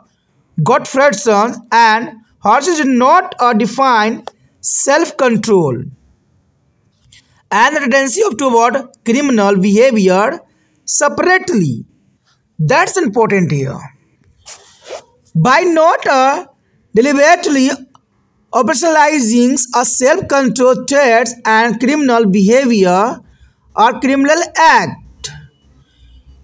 Gottfriedson and horses did not uh, define self-control and the tendency of toward criminal behavior separately. That's important here. By not uh, deliberately operationalizing a self-control trait and criminal behavior, or criminal act.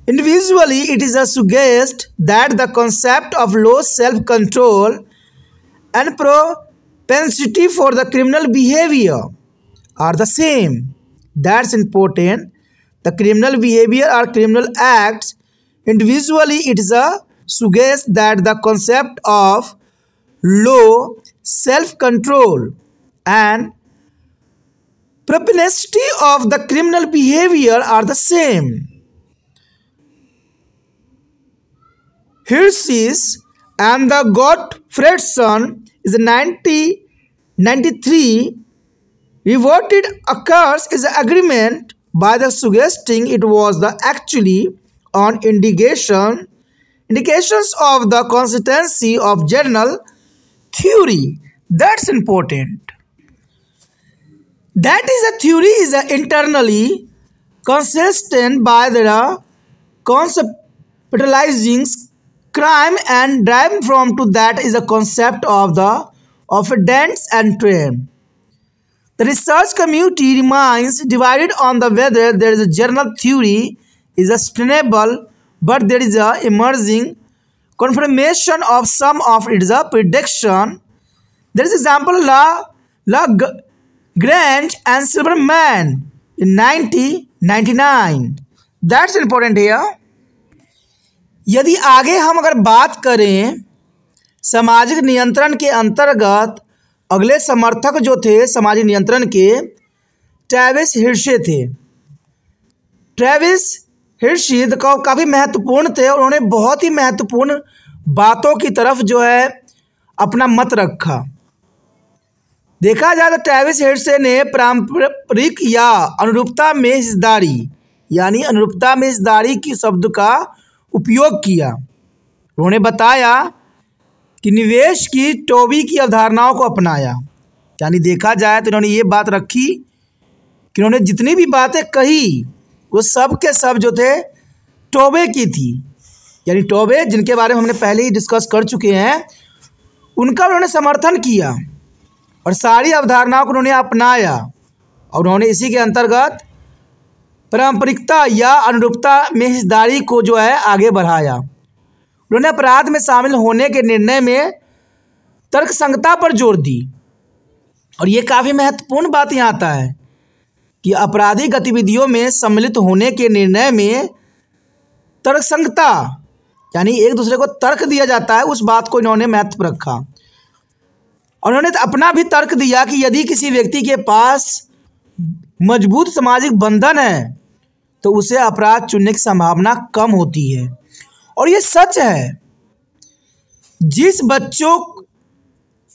Individually, it is a suggest that the concept of low self-control and propensity for the criminal behavior are the same. That's important. The criminal behavior or criminal acts, individually it is a suggest that the concept of low self-control and propensity of the criminal behavior are the same. Hershey's and the Gottfredson is 90, 93 reverted occurs is agreement by the suggesting it was the actually on indication indications of the consistency of general theory that's important that is a theory is internally consistent by the conceptualizing crime and driven from to that is a concept of the dance and train. The research community remains divided on the whether there is a general theory is sustainable but there is a emerging confirmation of some of its prediction. There is example La La Grange and Silverman nineteen ninety nine that's important है यदि आगे हम अगर बात करें सामाजिक नियंत्रण के अंतर्गत अगले समर्थक जो थे सामाजिक नियंत्रण के ट्रेविस हिर्शे थे ट्रेविस हिर्शी का, काफ़ी महत्वपूर्ण थे और उन्होंने बहुत ही महत्वपूर्ण बातों की तरफ जो है अपना मत रखा देखा जाए तो ट्रेविस हेडसे ने पारंपरिक या अनुरूपता में हिस्सदारी यानी अनुरूपता में हिस्सदारी की शब्द का उपयोग किया उन्होंने बताया कि निवेश की टोबी की अवधारणाओं को अपनाया यानी देखा जाए तो इन्होंने ये बात रखी कि उन्होंने जितनी भी बातें कही वो सब के सब जो थे टोबे की थी यानी टोबे जिनके बारे में हमने पहले ही डिस्कस कर चुके हैं उनका उन्होंने समर्थन किया और सारी अवधारणाओं को उन्होंने अपनाया और उन्होंने इसी के अंतर्गत पारंपरिकता या अनुरूपता में हिस्सदारी को जो है आगे बढ़ाया उन्होंने अपराध में शामिल होने के निर्णय में तर्कसंगता पर जोर दी और ये काफ़ी महत्वपूर्ण बात यहाँ आता है कि आपराधिक गतिविधियों में सम्मिलित होने के निर्णय में तर्कसंगता यानी एक दूसरे को तर्क दिया जाता है उस बात को इन्होंने महत्व रखा उन्होंने तो अपना भी तर्क दिया कि यदि किसी व्यक्ति के पास मजबूत सामाजिक बंधन है तो उसे अपराध चुनने की संभावना कम होती है और ये सच है जिस बच्चों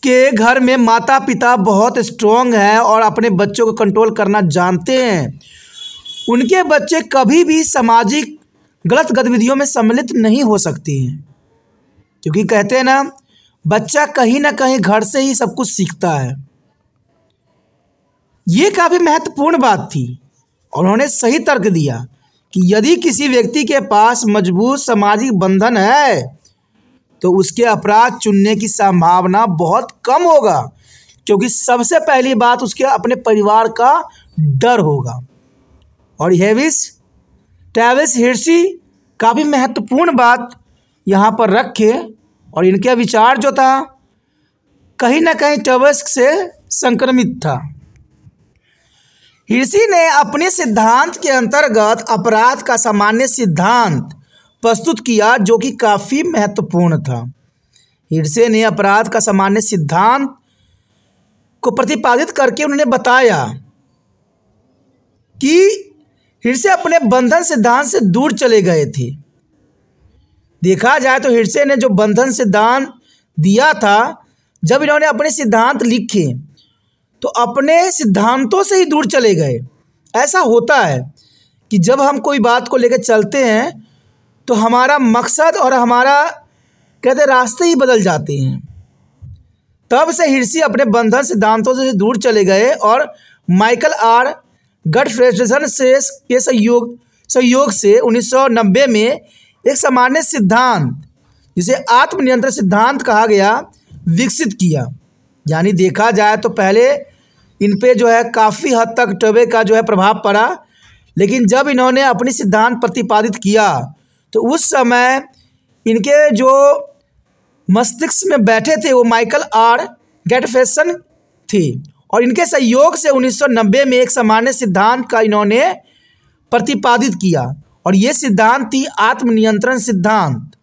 के घर में माता पिता बहुत स्ट्रॉन्ग हैं और अपने बच्चों को कंट्रोल करना जानते हैं उनके बच्चे कभी भी सामाजिक गलत गतिविधियों में सम्मिलित नहीं हो सकते हैं क्योंकि कहते हैं ना बच्चा कहीं ना कहीं घर से ही सब कुछ सीखता है ये काफ़ी महत्वपूर्ण बात थी उन्होंने सही तर्क दिया कि यदि किसी व्यक्ति के पास मजबूत सामाजिक बंधन है तो उसके अपराध चुनने की संभावना बहुत कम होगा क्योंकि सबसे पहली बात उसके अपने परिवार का डर होगा और यह विश टैविस हिर्सी काफ़ी महत्वपूर्ण बात यहाँ पर रखे और इनका विचार जो था कहीं ना कहीं टवस्क से संक्रमित था हिर्सी ने अपने सिद्धांत के अंतर्गत अपराध का सामान्य सिद्धांत प्रस्तुत किया जो कि काफ़ी महत्वपूर्ण था हिर्से ने अपराध का सामान्य सिद्धांत को प्रतिपादित करके उन्होंने बताया कि हिर्से अपने बंधन सिद्धांत से दूर चले गए थे देखा जाए तो हिरसे ने जो बंधन सिद्धांत दिया था जब इन्होंने अपने सिद्धांत लिखे तो अपने सिद्धांतों से ही दूर चले गए ऐसा होता है कि जब हम कोई बात को लेकर चलते हैं तो हमारा मकसद और हमारा कहते रास्ते ही बदल जाते हैं तब से हिरसी अपने बंधन सिद्धांतों से दूर चले गए और माइकल आर गट फ्रेशन से के सहयोग सहयोग से 1990 में एक सामान्य सिद्धांत जिसे आत्मनियंत्रण सिद्धांत कहा गया विकसित किया यानी देखा जाए तो पहले इन पे जो है काफ़ी हद तक टबे का जो है प्रभाव पड़ा लेकिन जब इन्होंने अपनी सिद्धांत प्रतिपादित किया तो उस समय इनके जो मस्तिष्क में बैठे थे वो माइकल आर गेटफेसन थी और इनके सहयोग से 1990 में एक सामान्य सिद्धांत का इन्होंने प्रतिपादित किया और ये सिद्धांत थी आत्मनियंत्रण सिद्धांत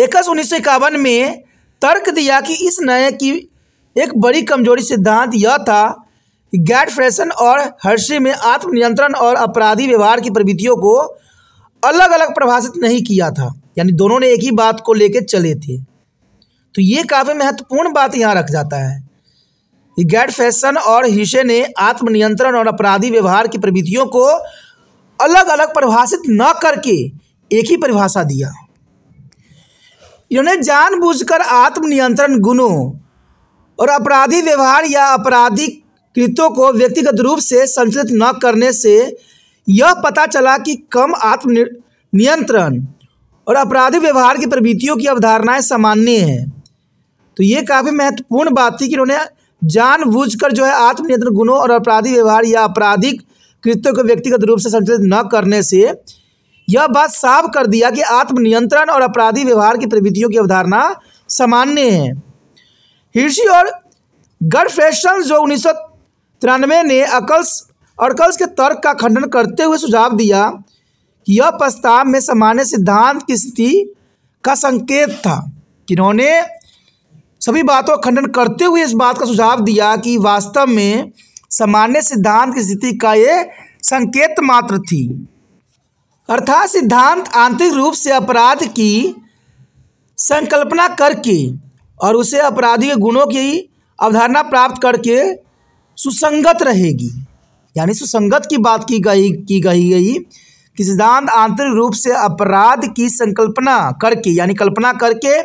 एकस उन्नीस में तर्क दिया कि इस नए की एक बड़ी कमजोरी सिद्धांत यह था कि गैड फ्रेशन और हर्षे में आत्मनियंत्रण और अपराधी व्यवहार की प्रवृत्तियों को अलग अलग प्रभाषित नहीं किया था यानी दोनों ने एक ही बात को लेकर चले थे तो ये काफ़ी महत्वपूर्ण बात यहाँ रख जाता है गैड फैशन और हिशे ने आत्मनियंत्रण और अपराधी व्यवहार की प्रवृत्तियों को अलग अलग परिभाषित न करके एक ही परिभाषा दिया इन्होंने जानबूझकर आत्मनियंत्रण गुणों और अपराधी व्यवहार या आपराधिक कृत्यों को व्यक्तिगत रूप से संचलित न करने से यह पता चला कि कम आत्म नियंत्रण और अपराधी व्यवहार की प्रवृत्तियों की अवधारणाएं सामान्य हैं तो ये काफ़ी महत्वपूर्ण बात थी कि उन्होंने जानबूझकर जो है आत्मनियंत्रण गुणों और अपराधी व्यवहार या आपराधिक कृत्यों को व्यक्तिगत रूप से संचालित न करने से यह बात साफ कर दिया कि आत्मनियंत्रण और अपराधी व्यवहार की प्रवृत्तियों की अवधारणा सामान्य है हिर्षी और फैशन जो उन्नीस ने अकल्स और कल्स के तर्क का खंडन करते हुए सुझाव दिया कि यह प्रस्ताव में सामान्य सिद्धांत की स्थिति का संकेत था उन्होंने सभी बातों का खंडन करते हुए इस बात का सुझाव दिया कि वास्तव में सामान्य सिद्धांत की स्थिति का ये संकेत मात्र थी अर्थात सिद्धांत आंतरिक रूप से अपराध की संकल्पना करके और उसे अपराधी के गुणों की अवधारणा प्राप्त करके सुसंगत रहेगी यानी सुसंगत की बात की गई की गई गई कि सिद्धांत आंतरिक रूप से अपराध की संकल्पना करके यानी कल्पना करके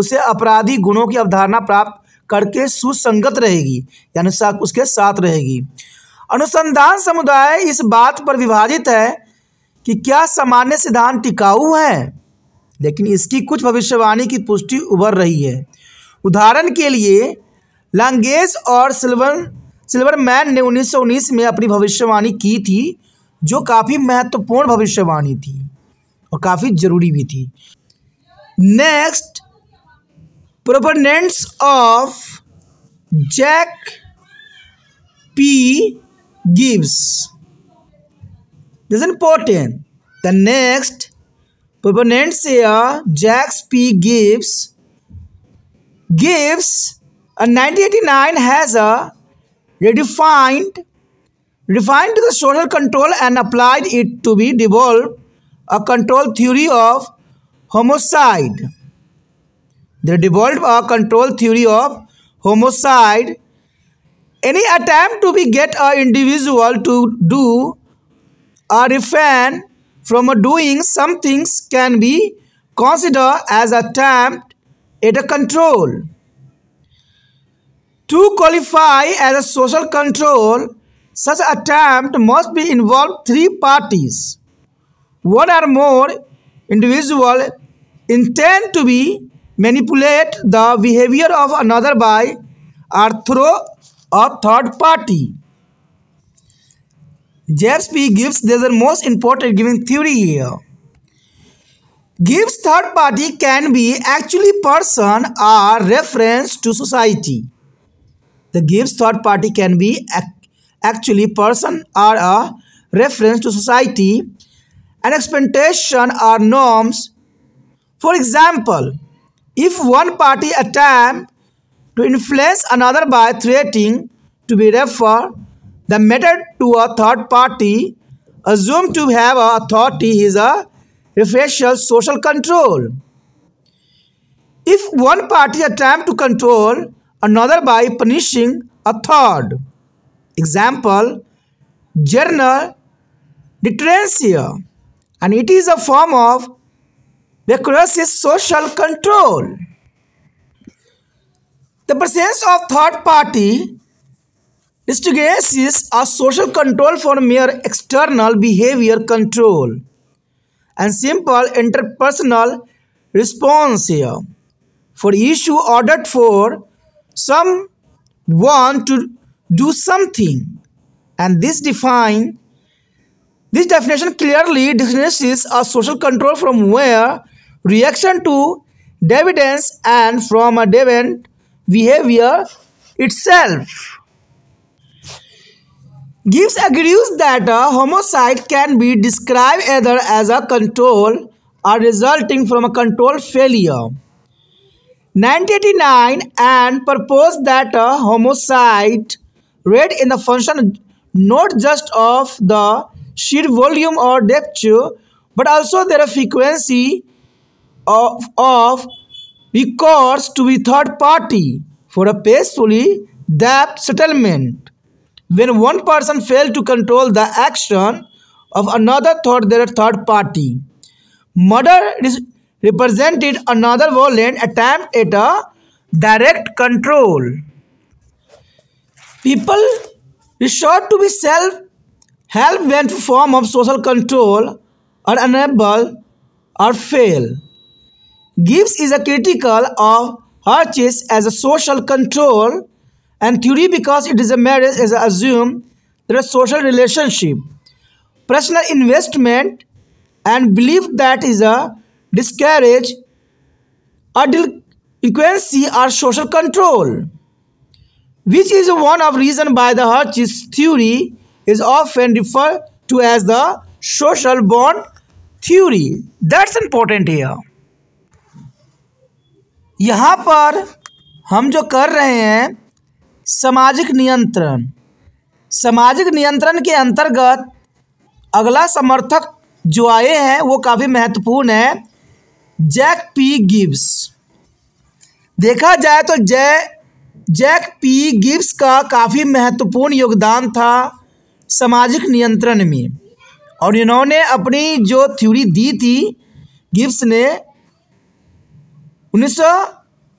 उसे अपराधी गुणों की अवधारणा प्राप्त करके सुसंगत रहेगी यानी उसके साथ रहेगी अनुसंधान समुदाय इस बात पर विभाजित है कि क्या सामान्य सिद्धांत टिकाऊ हैं लेकिन इसकी कुछ भविष्यवाणी की पुष्टि उभर रही है उदाहरण के लिए लांगेस और सिल्वर सिल्वरमैन ने 1919 में अपनी भविष्यवाणी की थी जो काफ़ी महत्वपूर्ण भविष्यवाणी थी और काफ़ी ज़रूरी भी थी next proponents of Jack P. Gibbs. This is important. The next proponents here, Jack P. Gibbs. Gibbs, a 1989 has a redefined, refined the social control and applied it to be devolved a control theory of homicide. They developed a control theory of homicide. Any attempt to be get an individual to do or refrain from doing some things can be considered as attempt at a control. To qualify as a social control, such attempt must be involved three parties. One or more individual intend to be manipulate the behavior of another by orthro or third party. JSP gives the most important giving theory here. Gives third party can be actually person or reference to society. The gives third party can be actually person or a reference to society an expectation or norms. For example, if one party attempts to influence another by threatening to be referred the matter to a third party assumed to have authority is a referential social control. If one party attempts to control another by punishing a third, example, journal here, and it is a form of the crux is social control. The presence of third party distinguishes a social control from mere external behavior control and simple interpersonal response here. For issue ordered for some one to do something and this define this definition clearly distinguishes a social control from where reaction to dividends and from a dividend behavior itself. Gibbs agrees that a homicide can be described either as a control or resulting from a control failure. 1989 and proposed that a homicide rate in the function not just of the sheer volume or depth but also their frequency of, of recourse to be third party for a peacefully debt settlement. When one person fails to control the action of another third, their third party. Murder represented another violent attempt at a direct control. People resort to be self-help when form of social control are unable or fail. Gibbs is a critical of Hurwitz as a social control and theory because it is a marriage as assumed that a social relationship. Personal investment and belief that is a discourage or delinquency or social control, which is one of reason by the Hurwitz theory is often referred to as the social bond theory. That's important here. यहाँ पर हम जो कर रहे हैं सामाजिक नियंत्रण सामाजिक नियंत्रण के अंतर्गत अगला समर्थक जो आए हैं वो काफ़ी महत्वपूर्ण है जैक पी गिब्स देखा जाए तो जय जैक पी गिब्स का काफ़ी महत्वपूर्ण योगदान था सामाजिक नियंत्रण में और इन्होंने अपनी जो थ्योरी दी थी गिब्स ने उन्नीस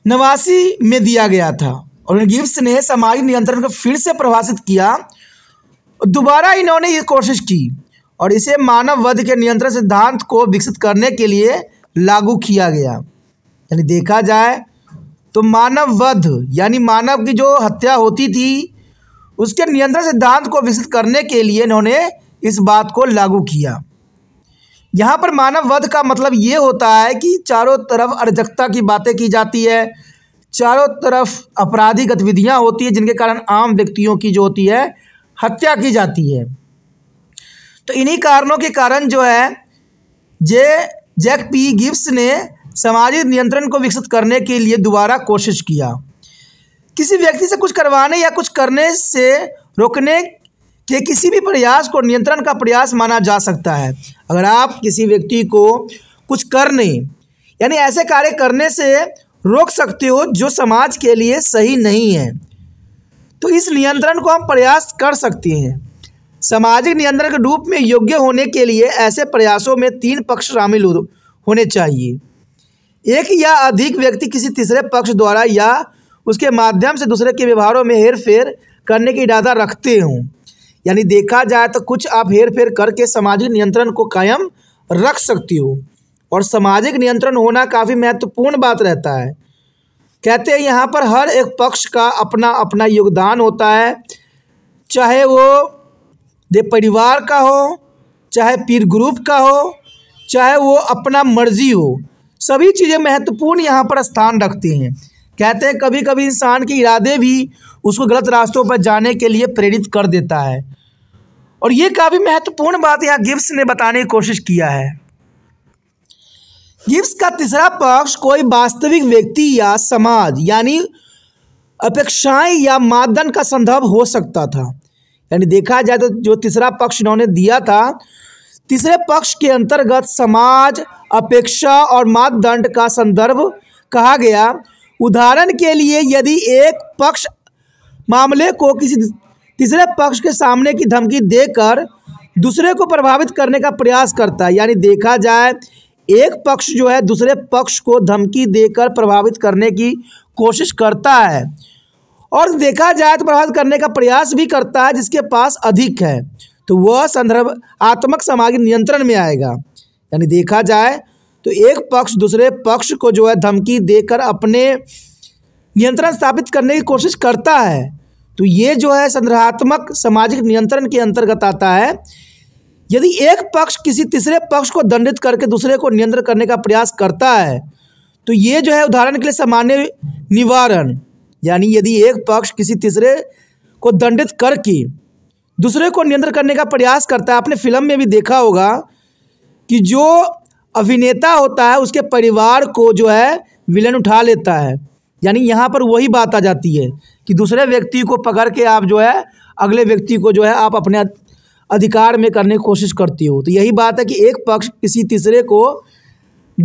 नवासी में दिया गया था और गिब्स ने सामाजिक नियंत्रण को फिर से प्रभाषित किया दोबारा इन्होंने ये कोशिश की और इसे मानव वध के नियंत्रण सिद्धांत को विकसित करने के लिए लागू किया गया यानी देखा जाए तो मानव वध यानी मानव की जो हत्या होती थी उसके नियंत्रण सिद्धांत को विकसित करने के लिए इन्होंने इस बात को लागू किया यहाँ पर मानव वध का मतलब ये होता है कि चारों तरफ अराजकता की बातें की जाती है चारों तरफ अपराधी गतिविधियाँ होती है जिनके कारण आम व्यक्तियों की जो होती है हत्या की जाती है तो इन्हीं कारणों के कारण जो है जे जैक पी गिब्स ने सामाजिक नियंत्रण को विकसित करने के लिए दोबारा कोशिश किया किसी व्यक्ति से कुछ करवाने या कुछ करने से रोकने के किसी भी प्रयास को नियंत्रण का प्रयास माना जा सकता है अगर आप किसी व्यक्ति को कुछ कर नहीं यानी ऐसे कार्य करने से रोक सकते हो जो समाज के लिए सही नहीं है तो इस नियंत्रण को हम प्रयास कर सकते हैं सामाजिक नियंत्रण के रूप में योग्य होने के लिए ऐसे प्रयासों में तीन पक्ष शामिल हो, होने चाहिए एक या अधिक व्यक्ति किसी तीसरे पक्ष द्वारा या उसके माध्यम से दूसरे के व्यवहारों में हेर फेर करने की इरादा रखते हों यानी देखा जाए तो कुछ आप हेर फेर करके सामाजिक नियंत्रण को कायम रख सकती हो और सामाजिक नियंत्रण होना काफ़ी महत्वपूर्ण बात रहता है कहते हैं यहाँ पर हर एक पक्ष का अपना अपना योगदान होता है चाहे वो दे परिवार का हो चाहे पीर ग्रुप का हो चाहे वो अपना मर्जी हो सभी चीज़ें महत्वपूर्ण यहाँ पर स्थान रखती हैं कहते हैं कभी कभी इंसान के इरादे भी उसको गलत रास्तों पर जाने के लिए प्रेरित कर देता है और ये काफ़ी महत्वपूर्ण बात यहाँ गिब्स ने बताने की कोशिश किया है गिब्स का तीसरा पक्ष कोई वास्तविक व्यक्ति या समाज यानी अपेक्षाएं या मादन का संदर्भ हो सकता था यानी देखा जाए तो जो तीसरा पक्ष इन्होंने दिया था तीसरे पक्ष के अंतर्गत समाज अपेक्षा और मापदंड का संदर्भ कहा गया उदाहरण के लिए यदि एक पक्ष मामले को किसी तीसरे पक्ष के सामने की धमकी देकर दूसरे को प्रभावित करने का प्रयास करता है यानी देखा जाए एक पक्ष जो है दूसरे पक्ष को धमकी देकर प्रभावित करने की कोशिश करता है और देखा जाए तो प्रभावित करने का प्रयास भी करता है जिसके पास अधिक है तो वह संदर्भ आत्मक समाज नियंत्रण में आएगा यानी देखा जाए तो एक पक्ष दूसरे पक्ष को जो है धमकी देकर अपने नियंत्रण स्थापित करने की कोशिश करता है तो ये जो है संग्रहात्मक सामाजिक नियंत्रण के अंतर्गत आता है यदि एक पक्ष किसी तीसरे पक्ष को दंडित करके दूसरे को नियंत्रण करने का प्रयास करता है तो ये जो है उदाहरण के लिए सामान्य निवारण यानी यदि एक पक्ष किसी तीसरे को दंडित करके दूसरे को नियंत्रण करने का प्रयास करता है आपने फिल्म में भी देखा होगा कि जो अभिनेता होता है उसके परिवार को जो है विलन उठा लेता है यानी यहाँ पर वही बात आ जाती है कि दूसरे व्यक्ति को पकड़ के आप जो है अगले व्यक्ति को जो है आप अपने अधिकार में करने की कोशिश करती हो तो यही बात है कि एक पक्ष किसी तीसरे को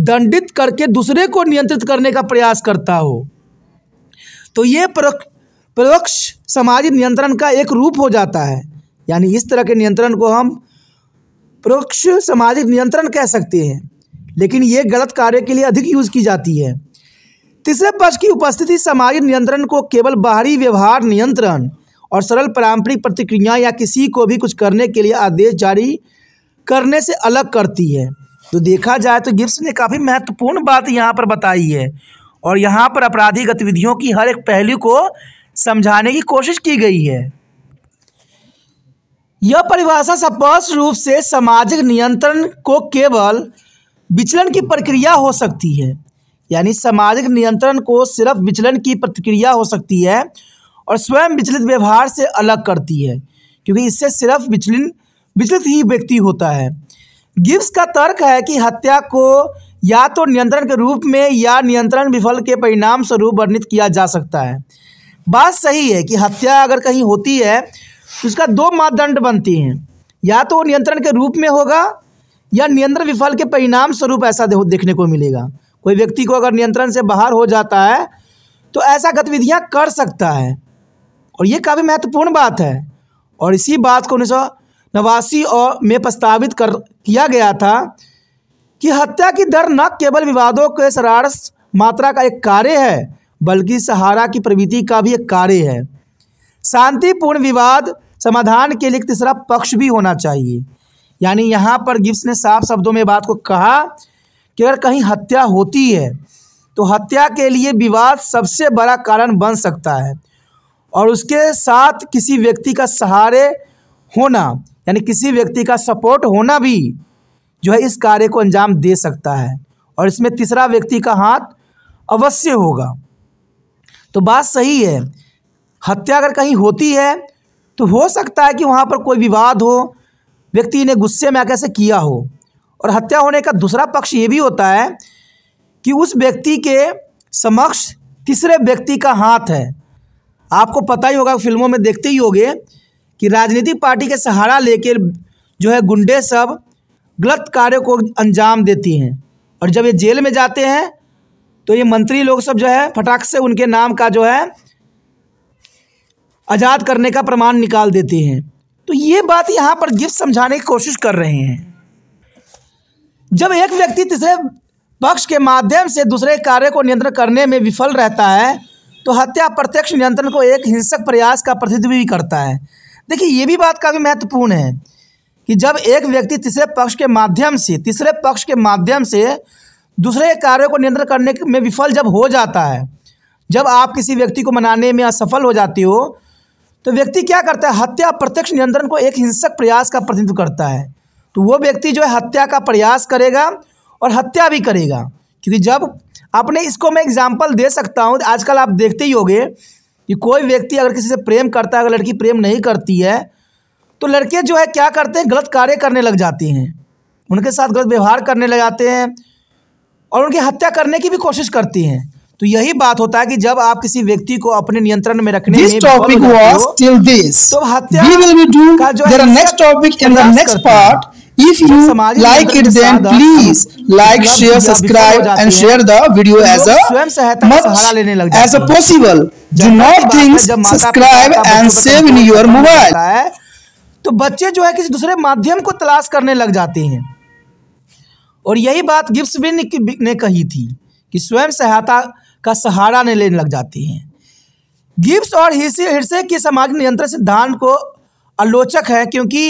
दंडित करके दूसरे को नियंत्रित करने का प्रयास करता हो तो ये परोक्ष सामाजिक नियंत्रण का एक रूप हो जाता है यानी इस तरह के नियंत्रण को हम परोक्ष सामाजिक नियंत्रण कह सकते हैं लेकिन ये गलत कार्य के लिए अधिक यूज़ की जाती है तीसरे पक्ष की उपस्थिति सामाजिक नियंत्रण को केवल बाहरी व्यवहार नियंत्रण और सरल पारंपरिक प्रतिक्रिया या किसी को भी कुछ करने के लिए आदेश जारी करने से अलग करती है तो देखा जाए तो गिप्स ने काफ़ी महत्वपूर्ण बात यहाँ पर बताई है और यहाँ पर अपराधी गतिविधियों की हर एक पहलू को समझाने की कोशिश की गई है यह परिभाषा स्पष्ट रूप से सामाजिक नियंत्रण को केवल विचलन की प्रक्रिया हो सकती है यानी सामाजिक नियंत्रण को सिर्फ विचलन की प्रतिक्रिया हो सकती है और स्वयं विचलित व्यवहार से अलग करती है क्योंकि इससे सिर्फ विचलन विचलित ही व्यक्ति होता है गिब्स का तर्क है कि हत्या को या तो नियंत्रण के रूप में या नियंत्रण विफल के परिणाम स्वरूप वर्णित किया जा सकता है बात सही है कि हत्या अगर कहीं होती है तो इसका दो मापदंड बनती हैं या तो नियंत्रण के रूप में होगा या नियंत्रण विफल के परिणाम स्वरूप ऐसा देखने को मिलेगा कोई व्यक्ति को अगर नियंत्रण से बाहर हो जाता है तो ऐसा गतिविधियां कर सकता है और ये काफ़ी महत्वपूर्ण बात है और इसी बात को उन्नीस सौ नवासी और में प्रस्तावित कर किया गया था कि हत्या की दर न केवल विवादों के शरार मात्रा का एक कार्य है बल्कि सहारा की प्रवृत्ति का भी एक कार्य है शांतिपूर्ण विवाद समाधान के लिए तीसरा पक्ष भी होना चाहिए यानी यहाँ पर गिप्स ने साफ शब्दों में बात को कहा कि अगर कहीं हत्या होती है तो हत्या के लिए विवाद सबसे बड़ा कारण बन सकता है और उसके साथ किसी व्यक्ति का सहारे होना यानी किसी व्यक्ति का सपोर्ट होना भी जो है इस कार्य को अंजाम दे सकता है और इसमें तीसरा व्यक्ति का हाथ अवश्य होगा तो बात सही है हत्या अगर कहीं होती है तो हो सकता है कि वहाँ पर कोई विवाद हो व्यक्ति ने गुस्से में आकर से किया हो और हत्या होने का दूसरा पक्ष ये भी होता है कि उस व्यक्ति के समक्ष तीसरे व्यक्ति का हाथ है आपको पता ही होगा फिल्मों में देखते ही होंगे कि राजनीतिक पार्टी के सहारा लेकर जो है गुंडे सब गलत कार्यों को अंजाम देती हैं और जब ये जेल में जाते हैं तो ये मंत्री लोग सब जो है फटाक से उनके नाम का जो है आज़ाद करने का प्रमाण निकाल देते हैं तो ये बात यहाँ पर गिफ्ट समझाने की कोशिश कर रहे हैं जब एक व्यक्ति तीसरे पक्ष के माध्यम से दूसरे कार्य को नियंत्रण करने में विफल रहता है तो हत्या प्रत्यक्ष नियंत्रण को एक हिंसक प्रयास का प्रतिनिधित्व भी करता है देखिए ये भी बात काफ़ी महत्वपूर्ण है कि जब एक व्यक्ति तीसरे पक्ष के माध्यम से तीसरे पक्ष के माध्यम से दूसरे कार्यों को नियंत्रण करने में विफल जब हो जाता है जब आप किसी व्यक्ति को मनाने में असफल हो जाती हो तो व्यक्ति क्या करता है हत्या प्रत्यक्ष नियंत्रण को एक हिंसक प्रयास का प्रतिनिधित्व करता है तो वो व्यक्ति जो है हत्या का प्रयास करेगा और हत्या भी करेगा क्योंकि जब आपने इसको मैं एग्जाम्पल दे सकता हूँ तो आजकल आप देखते ही होंगे कि कोई व्यक्ति अगर किसी से प्रेम करता है अगर लड़की प्रेम नहीं करती है तो लड़के जो है क्या करते हैं गलत कार्य करने लग जाते हैं उनके साथ गलत व्यवहार करने लग जाते हैं और उनकी हत्या करने की भी कोशिश करती हैं तो यही बात होता है कि जब आप किसी व्यक्ति को अपने नियंत्रण में रखने this topic was till this तो हत्या का जो next topic in the next part If you like it then please like, share, subscribe and share the video as a much as a possible. Do not think subscribe and save in your mobile. तो बच्चे जो है किसी दूसरे माध्यम को तलाश करने लग जाते हैं और यही बात गिब्स भी ने कही थी कि स्वयं सहायता का सहारा ने लेने लग जाते हैं गिब्स और हिस्से हिस्से के सामाजिक नियंत्रण सिद्धांत को आलोचक है क्योंकि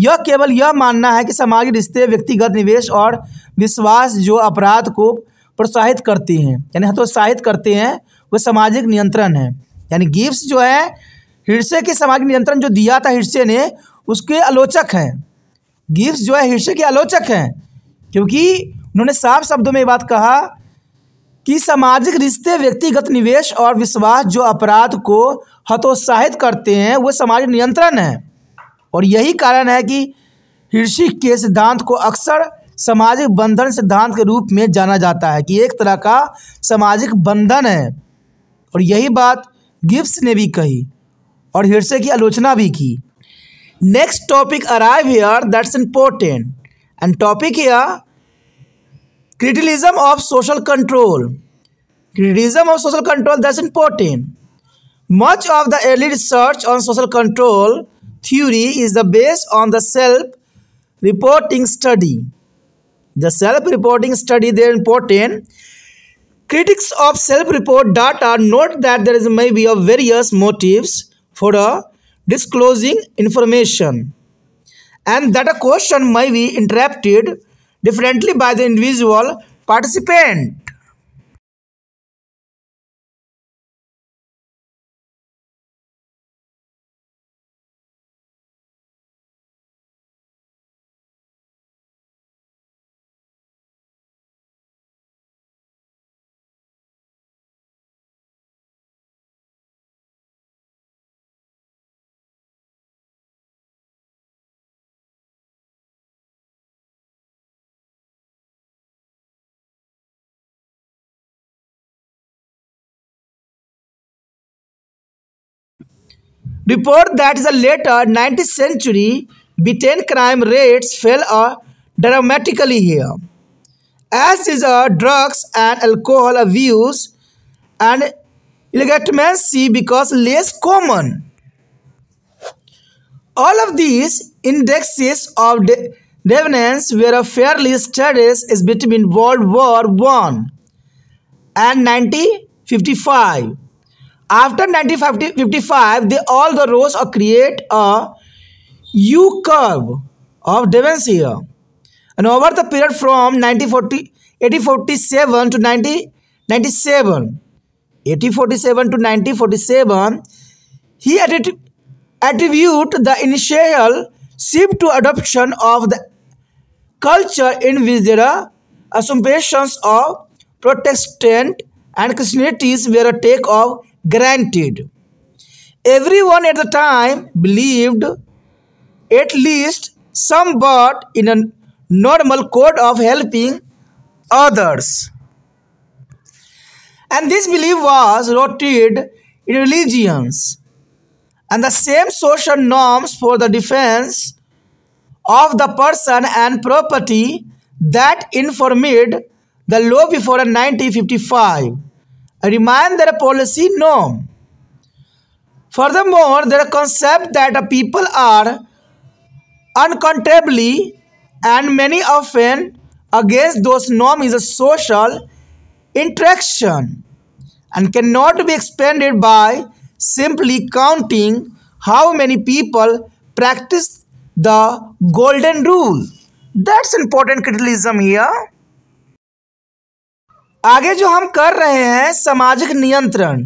यह केवल यह मानना है कि सामाजिक रिश्ते व्यक्तिगत निवेश और विश्वास जो अपराध को प्रोत्साहित करती हैं यानी हतोत्साहित करते हैं वह सामाजिक नियंत्रण है यानी गिफ्ट जो है हिरसे के सामाजिक नियंत्रण जो दिया था हिरसे ने उसके आलोचक हैं गिफ्ट जो है हिरसे के आलोचक हैं क्योंकि उन्होंने साफ शब्दों में ये बात कहा कि सामाजिक रिश्ते व्यक्तिगत निवेश और विश्वास जो अपराध को हतोत्साहित करते हैं वो सामाजिक नियंत्रण है और यही कारण है कि ऋषि के सिद्धांत को अक्सर सामाजिक बंधन सिद्धांत के रूप में जाना जाता है कि एक तरह का सामाजिक बंधन है और यही बात गिफ्स ने भी कही और हिरसे की आलोचना भी की next topic arrive here that's important and topic here criticism of social control criticism of social control that's important much of the early research on social control theory is the based on the self-reporting study. The self-reporting study, they're important. Critics of self-report data note that there is may be various motives for a disclosing information and that a question may be interpreted differently by the individual participant. report that the later 19th century Britain crime rates fell uh, dramatically here, as is uh, drugs and alcohol abuse and illegitimacy because less common. All of these indexes of deviance were fairly studied between World War I and 1955 after 1955, all the rows are create a U curve of Devonshire. And over the period from 1947 1847 to 1997, 1847 to 1947, he attribute the initial shift to adoption of the culture in which there assumptions of Protestant and Christianity's were a take of granted. Everyone at the time believed at least somewhat in a normal code of helping others. And this belief was rooted in religions and the same social norms for the defense of the person and property that informed the law before 1955 remain their policy norm. Furthermore, the concept that people are uncontrollably and many often against those norms is a social interaction and cannot be expanded by simply counting how many people practice the golden rule. That's important criticism here. आगे जो हम कर रहे हैं सामाजिक नियंत्रण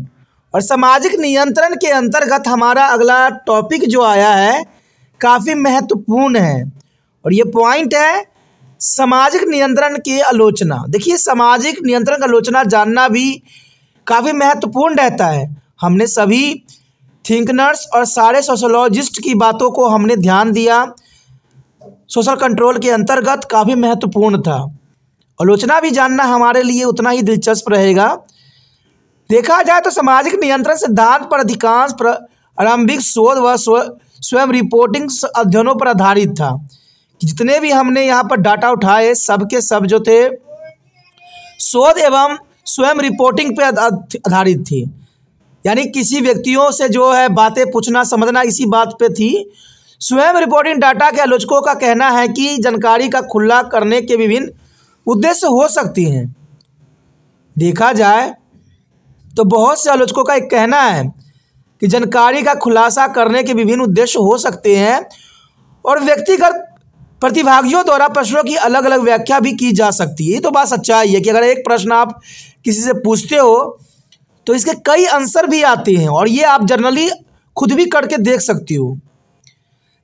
और सामाजिक नियंत्रण के अंतर्गत हमारा अगला टॉपिक जो आया है काफ़ी महत्वपूर्ण है और ये पॉइंट है सामाजिक नियंत्रण की आलोचना देखिए सामाजिक नियंत्रण का आलोचना जानना भी काफ़ी महत्वपूर्ण रहता है हमने सभी थिंकनर्स और सारे सोशोलॉजिस्ट की बातों को हमने ध्यान दिया सोशल कंट्रोल के अंतर्गत काफ़ी महत्वपूर्ण था आलोचना भी जानना हमारे लिए उतना ही दिलचस्प रहेगा देखा जाए तो सामाजिक नियंत्रण सिद्धांत पर अधिकांश प्रारंभिक शोध व स्वयं रिपोर्टिंग अध्ययनों पर आधारित था कि जितने भी हमने यहाँ पर डाटा उठाए सबके सब जो थे शोध एवं स्वयं रिपोर्टिंग पर आधारित थी यानी किसी व्यक्तियों से जो है बातें पूछना समझना इसी बात पे थी स्वयं रिपोर्टिंग डाटा के आलोचकों का कहना है कि जानकारी का खुला करने के विभिन्न उद्देश्य हो सकती हैं देखा जाए तो बहुत से आलोचकों का एक कहना है कि जानकारी का खुलासा करने के विभिन्न उद्देश्य हो सकते हैं और व्यक्तिगत प्रतिभागियों द्वारा प्रश्नों की अलग अलग व्याख्या भी की जा सकती है ये तो बात सच्चाई है कि अगर एक प्रश्न आप किसी से पूछते हो तो इसके कई आंसर भी आते हैं और ये आप जर्नली खुद भी करके देख सकती हो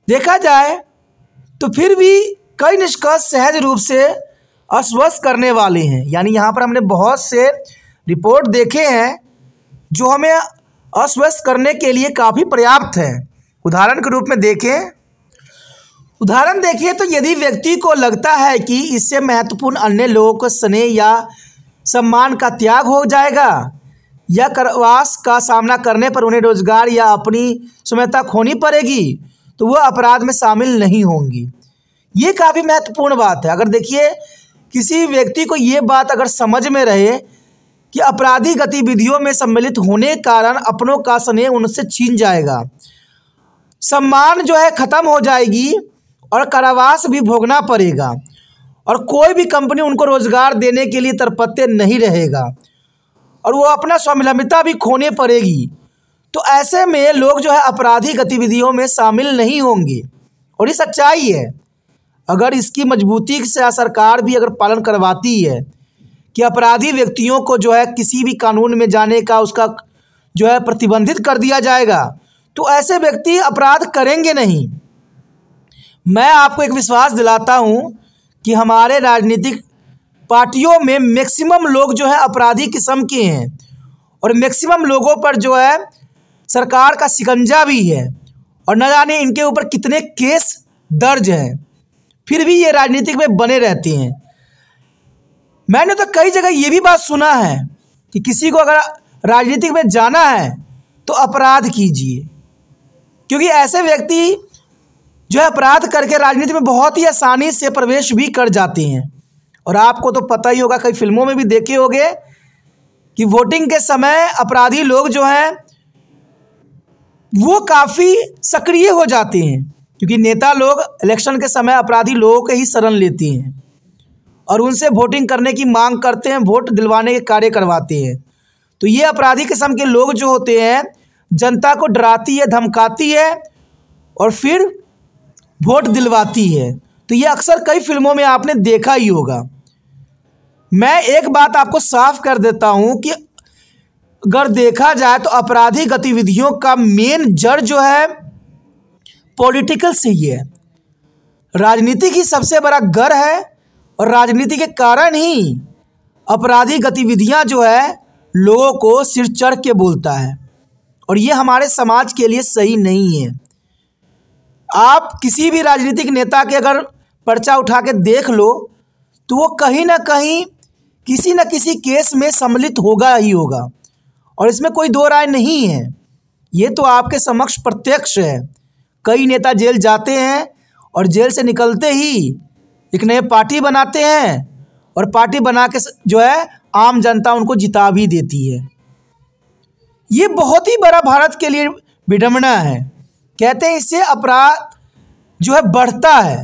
देखा जाए तो फिर भी कई निष्कर्ष सहज रूप से अस्वस्थ करने वाले हैं यानी यहाँ पर हमने बहुत से रिपोर्ट देखे हैं जो हमें अस्वस्थ करने के लिए काफ़ी पर्याप्त हैं उदाहरण के रूप में देखें उदाहरण देखिए तो यदि व्यक्ति को लगता है कि इससे महत्वपूर्ण अन्य लोगों को स्नेह या सम्मान का त्याग हो जाएगा या करवास का सामना करने पर उन्हें रोजगार या अपनी समयता खोनी पड़ेगी तो वह अपराध में शामिल नहीं होंगी ये काफ़ी महत्वपूर्ण बात है अगर देखिए किसी व्यक्ति को ये बात अगर समझ में रहे कि अपराधी गतिविधियों में सम्मिलित होने कारण अपनों का स्नेह उनसे छीन जाएगा सम्मान जो है ख़त्म हो जाएगी और कारावास भी भोगना पड़ेगा और कोई भी कंपनी उनको रोज़गार देने के लिए तरपत्ते नहीं रहेगा और वो अपना स्वामिलमिता भी खोने पड़ेगी तो ऐसे में लोग जो है अपराधी गतिविधियों में शामिल नहीं होंगे और ये सच्चाई है अगर इसकी मजबूती से सरकार भी अगर पालन करवाती है कि अपराधी व्यक्तियों को जो है किसी भी कानून में जाने का उसका जो है प्रतिबंधित कर दिया जाएगा तो ऐसे व्यक्ति अपराध करेंगे नहीं मैं आपको एक विश्वास दिलाता हूँ कि हमारे राजनीतिक पार्टियों में मैक्सिमम लोग जो है अपराधी किस्म के हैं और मैक्सिमम लोगों पर जो है सरकार का शिकंजा भी है और न जाने इनके ऊपर कितने केस दर्ज हैं फिर भी ये राजनीतिक में बने रहती हैं मैंने तो कई जगह ये भी बात सुना है कि किसी को अगर राजनीतिक में जाना है तो अपराध कीजिए क्योंकि ऐसे व्यक्ति जो है अपराध करके राजनीति में बहुत ही आसानी से प्रवेश भी कर जाते हैं और आपको तो पता ही होगा कई फिल्मों में भी देखे होंगे कि वोटिंग के समय अपराधी लोग जो हैं वो काफ़ी सक्रिय हो जाते हैं क्योंकि नेता लोग इलेक्शन के समय अपराधी लोगों के ही शरण लेती हैं और उनसे वोटिंग करने की मांग करते हैं वोट दिलवाने के कार्य करवाते हैं तो ये अपराधी किस्म के लोग जो होते हैं जनता को डराती है धमकाती है और फिर वोट दिलवाती है तो ये अक्सर कई फिल्मों में आपने देखा ही होगा मैं एक बात आपको साफ कर देता हूँ कि अगर देखा जाए तो अपराधी गतिविधियों का मेन जड़ जो है पॉलिटिकल से ही है राजनीति ही सबसे बड़ा गर है और राजनीति के कारण ही अपराधी गतिविधियां जो है लोगों को सिर चढ़ के बोलता है और ये हमारे समाज के लिए सही नहीं है आप किसी भी राजनीतिक नेता के अगर पर्चा उठा के देख लो तो वो कहीं ना कहीं किसी न किसी केस में सम्मिलित होगा ही होगा और इसमें कोई दो राय नहीं है ये तो आपके समक्ष प्रत्यक्ष है कई नेता जेल जाते हैं और जेल से निकलते ही एक नए पार्टी बनाते हैं और पार्टी बना के जो है आम जनता उनको जिता भी देती है ये बहुत ही बड़ा भारत के लिए विडम्बना है कहते हैं इससे अपराध जो है बढ़ता है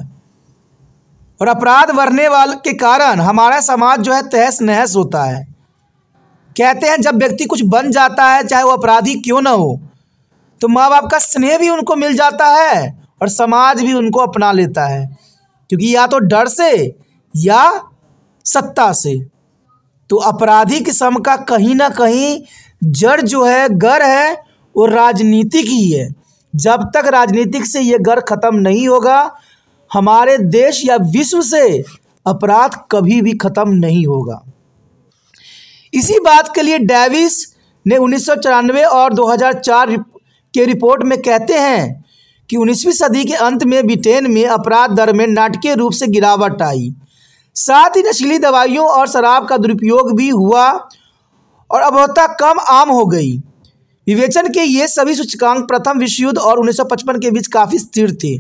और अपराध बढ़ने वाले के कारण हमारा समाज जो है तहस नहस होता है कहते हैं जब व्यक्ति कुछ बन जाता है चाहे वो अपराधी क्यों ना हो तो माँ बाप का स्नेह भी उनको मिल जाता है और समाज भी उनको अपना लेता है क्योंकि या तो डर से या सत्ता से तो अपराधी किस्म का कहीं ना कहीं जड़ जो है घर है वो राजनीतिक ही है जब तक राजनीतिक से ये घर ख़त्म नहीं होगा हमारे देश या विश्व से अपराध कभी भी ख़त्म नहीं होगा इसी बात के लिए डेविस ने उन्नीस और 2004 के रिपोर्ट में कहते हैं कि 19वीं सदी के अंत में ब्रिटेन में अपराध दर में नाटकीय रूप से गिरावट आई साथ ही नशीली दवाइयों और शराब का दुरुपयोग भी हुआ और अब कम आम हो गई विवेचन के ये सभी सूचकांक प्रथम विश्व युद्ध और 1955 के बीच काफ़ी स्थिर थे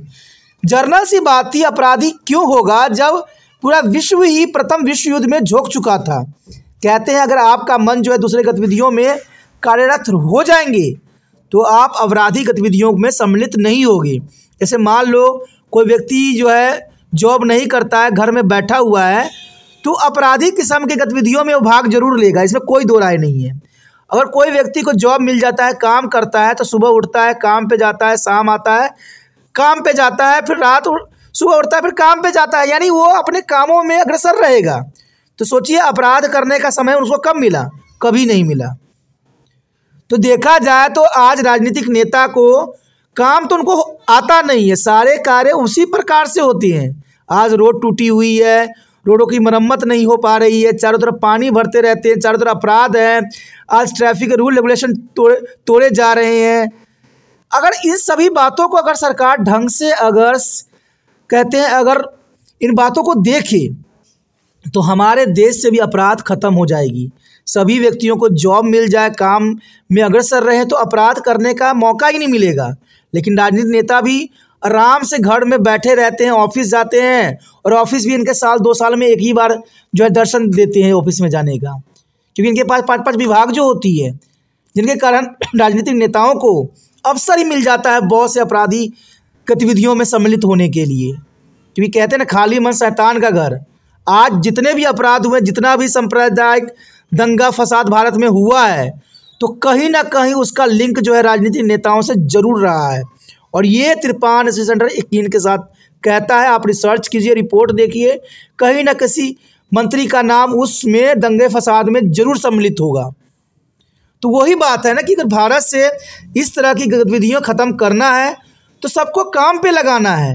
जर्नल सी बात थी अपराधी क्यों होगा जब पूरा विश्व ही प्रथम विश्व युद्ध में झोंक चुका था कहते हैं अगर आपका मन जो है दूसरे गतिविधियों में कार्यरत हो जाएंगे तो आप अपराधी गतिविधियों में सम्मिलित नहीं होगी जैसे मान लो कोई व्यक्ति जो है जॉब नहीं करता है घर में बैठा हुआ है तो अपराधी किस्म के गतिविधियों में वो भाग जरूर लेगा इसमें कोई दो राय नहीं है अगर कोई व्यक्ति को जॉब मिल जाता है काम करता है तो सुबह उठता है काम पे जाता है शाम आता है काम पे जाता है फिर रात सुबह उठता है फिर काम पे जाता है यानी वो अपने कामों में अग्रसर रहेगा तो सोचिए अपराध करने का समय उसको कब मिला कभी नहीं मिला तो देखा जाए तो आज राजनीतिक नेता को काम तो उनको आता नहीं है सारे कार्य उसी प्रकार से होती हैं आज रोड टूटी हुई है रोडों की मरम्मत नहीं हो पा रही है चारों तरफ पानी भरते रहते हैं चारों तरफ अपराध है आज ट्रैफिक रूल रेगुलेशन तोड़े तोड़े जा रहे हैं अगर इन सभी बातों को अगर सरकार ढंग से अगर कहते हैं अगर इन बातों को देखे तो हमारे देश से भी अपराध खत्म हो जाएगी सभी व्यक्तियों को जॉब मिल जाए काम में अग्रसर रहे तो अपराध करने का मौका ही नहीं मिलेगा लेकिन राजनीतिक नेता भी आराम से घर में बैठे रहते हैं ऑफिस जाते हैं और ऑफिस भी इनके साल दो साल में एक ही बार जो है दर्शन देते हैं ऑफिस में जाने का क्योंकि इनके पास पाँच पाँच विभाग जो होती है जिनके कारण राजनीतिक नेताओं को अवसर ही मिल जाता है बहुत से अपराधी गतिविधियों में सम्मिलित होने के लिए क्योंकि कहते हैं ना खाली मन शैतान का घर आज जितने भी अपराध हुए जितना भी सांप्रदायिक दंगा फसाद भारत में हुआ है तो कहीं ना कहीं उसका लिंक जो है राजनीतिक नेताओं से जरूर रहा है और ये तिरपान सी सेंटर यकीन के साथ कहता है आप रिसर्च कीजिए रिपोर्ट देखिए कहीं ना किसी मंत्री का नाम उसमें दंगे फसाद में जरूर सम्मिलित होगा तो वही बात है ना कि अगर भारत से इस तरह की गतिविधियों ख़त्म करना है तो सबको काम पे लगाना है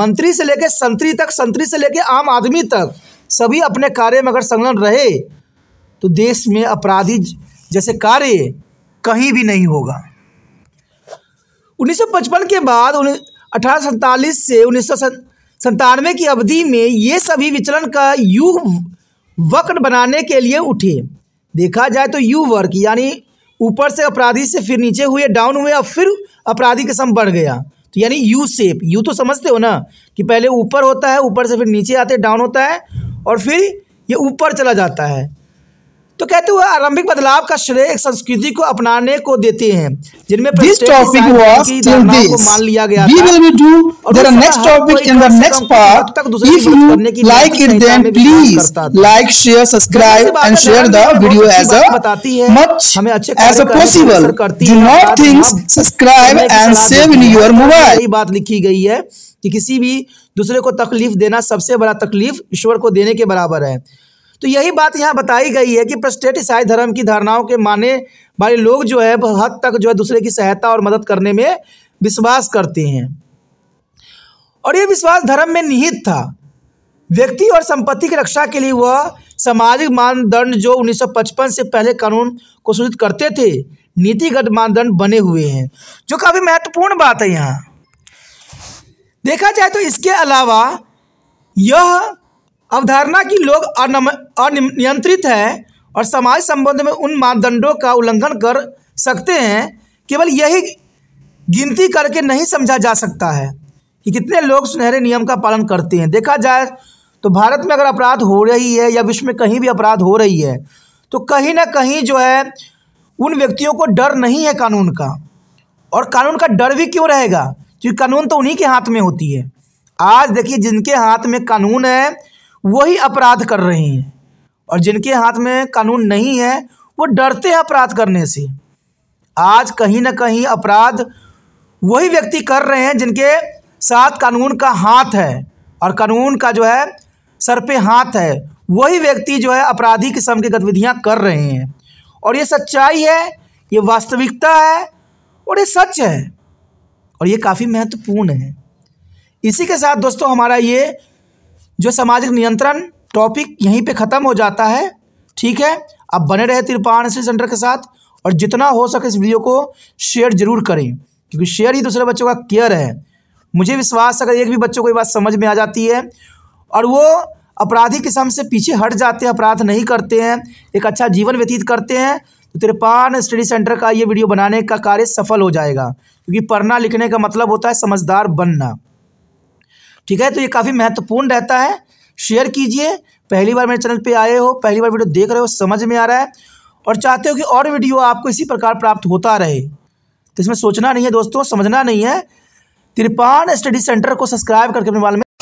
मंत्री से लेकर संतरी तक संतरी से लेकर आम आदमी तक सभी अपने कार्य में अगर संलग्न रहे तो देश में अपराधी जैसे कार्य कहीं भी नहीं होगा 1955 के बाद अठारह से उन्नीस संतानवे की अवधि में ये सभी विचलन का युग वक्र बनाने के लिए उठे देखा जाए तो यू वर्क यानी ऊपर से अपराधी से फिर नीचे हुए डाउन हुए और फिर अपराधी के सम बढ़ गया तो यानी यू सेप यू तो समझते हो ना कि पहले ऊपर होता है ऊपर से फिर नीचे आते डाउन होता है और फिर ये ऊपर चला जाता है तो कहते हुए आरंभिक बदलाव का श्रेय संस्कृति को अपनाने को देते हैं जिनमें this topic was till this मान लिया गया we will be do there next topic in the next part if you like it then please like share subscribe and share the video as a much as a possible do not subscribe and save in your mobile बात लिखी गई है कि किसी भी दूसरे को तकलीफ देना सबसे बड़ा तकलीफ ईश्वर को देने के बराबर है तो यही बात यहाँ बताई गई है कि प्रस्टेट ईसाई धर्म की धारणाओं के माने वाले लोग जो है हद तक जो है दूसरे की सहायता और मदद करने में विश्वास करते हैं और यह विश्वास धर्म में निहित था व्यक्ति और संपत्ति की रक्षा के लिए वह सामाजिक मानदंड जो 1955 से पहले कानून को सूचित करते थे नीतिगत मानदंड बने हुए हैं जो काफ़ी महत्वपूर्ण बात है यहाँ देखा जाए तो इसके अलावा यह अवधारणा की लोग अनियंत्रित है और समाज संबंध में उन मानदंडों का उल्लंघन कर सकते हैं केवल यही गिनती करके नहीं समझा जा सकता है कि कितने लोग सुनहरे नियम का पालन करते हैं देखा जाए तो भारत में अगर अपराध हो रही है या विश्व में कहीं भी अपराध हो रही है तो कहीं ना कहीं जो है उन व्यक्तियों को डर नहीं है कानून का और कानून का डर भी क्यों रहेगा क्योंकि कानून तो उन्हीं के हाथ में होती है आज देखिए जिनके हाथ में कानून है वही अपराध कर रही हैं और जिनके हाथ में कानून नहीं है वो डरते हैं अपराध करने से आज कहीं ना कहीं अपराध वही व्यक्ति कर रहे हैं जिनके साथ कानून का हाथ है और कानून का जो है सर पे हाथ है वही व्यक्ति जो है अपराधी किस्म की गतिविधियां कर रहे हैं और ये सच्चाई है ये वास्तविकता है और ये सच है और ये काफ़ी महत्वपूर्ण है इसी के साथ दोस्तों हमारा ये जो सामाजिक नियंत्रण टॉपिक यहीं पे ख़त्म हो जाता है ठीक है अब बने रहे तिरपान से सेंटर के साथ और जितना हो सके इस वीडियो को शेयर जरूर करें क्योंकि शेयर ही दूसरे बच्चों का केयर है मुझे विश्वास अगर एक भी बच्चों को ये बात समझ में आ जाती है और वो अपराधी किस्म से पीछे हट जाते हैं अपराध नहीं करते हैं एक अच्छा जीवन व्यतीत करते हैं तो तिरपान स्टडी सेंटर का ये वीडियो बनाने का कार्य सफल हो जाएगा क्योंकि पढ़ना लिखने का मतलब होता है समझदार बनना ठीक है तो ये काफ़ी महत्वपूर्ण रहता है शेयर कीजिए पहली बार मेरे चैनल पे आए हो पहली बार वीडियो देख रहे हो समझ में आ रहा है और चाहते हो कि और वीडियो आपको इसी प्रकार प्राप्त होता रहे तो इसमें सोचना नहीं है दोस्तों समझना नहीं है तिरपान स्टडी सेंटर को सब्सक्राइब करके अपने बाल में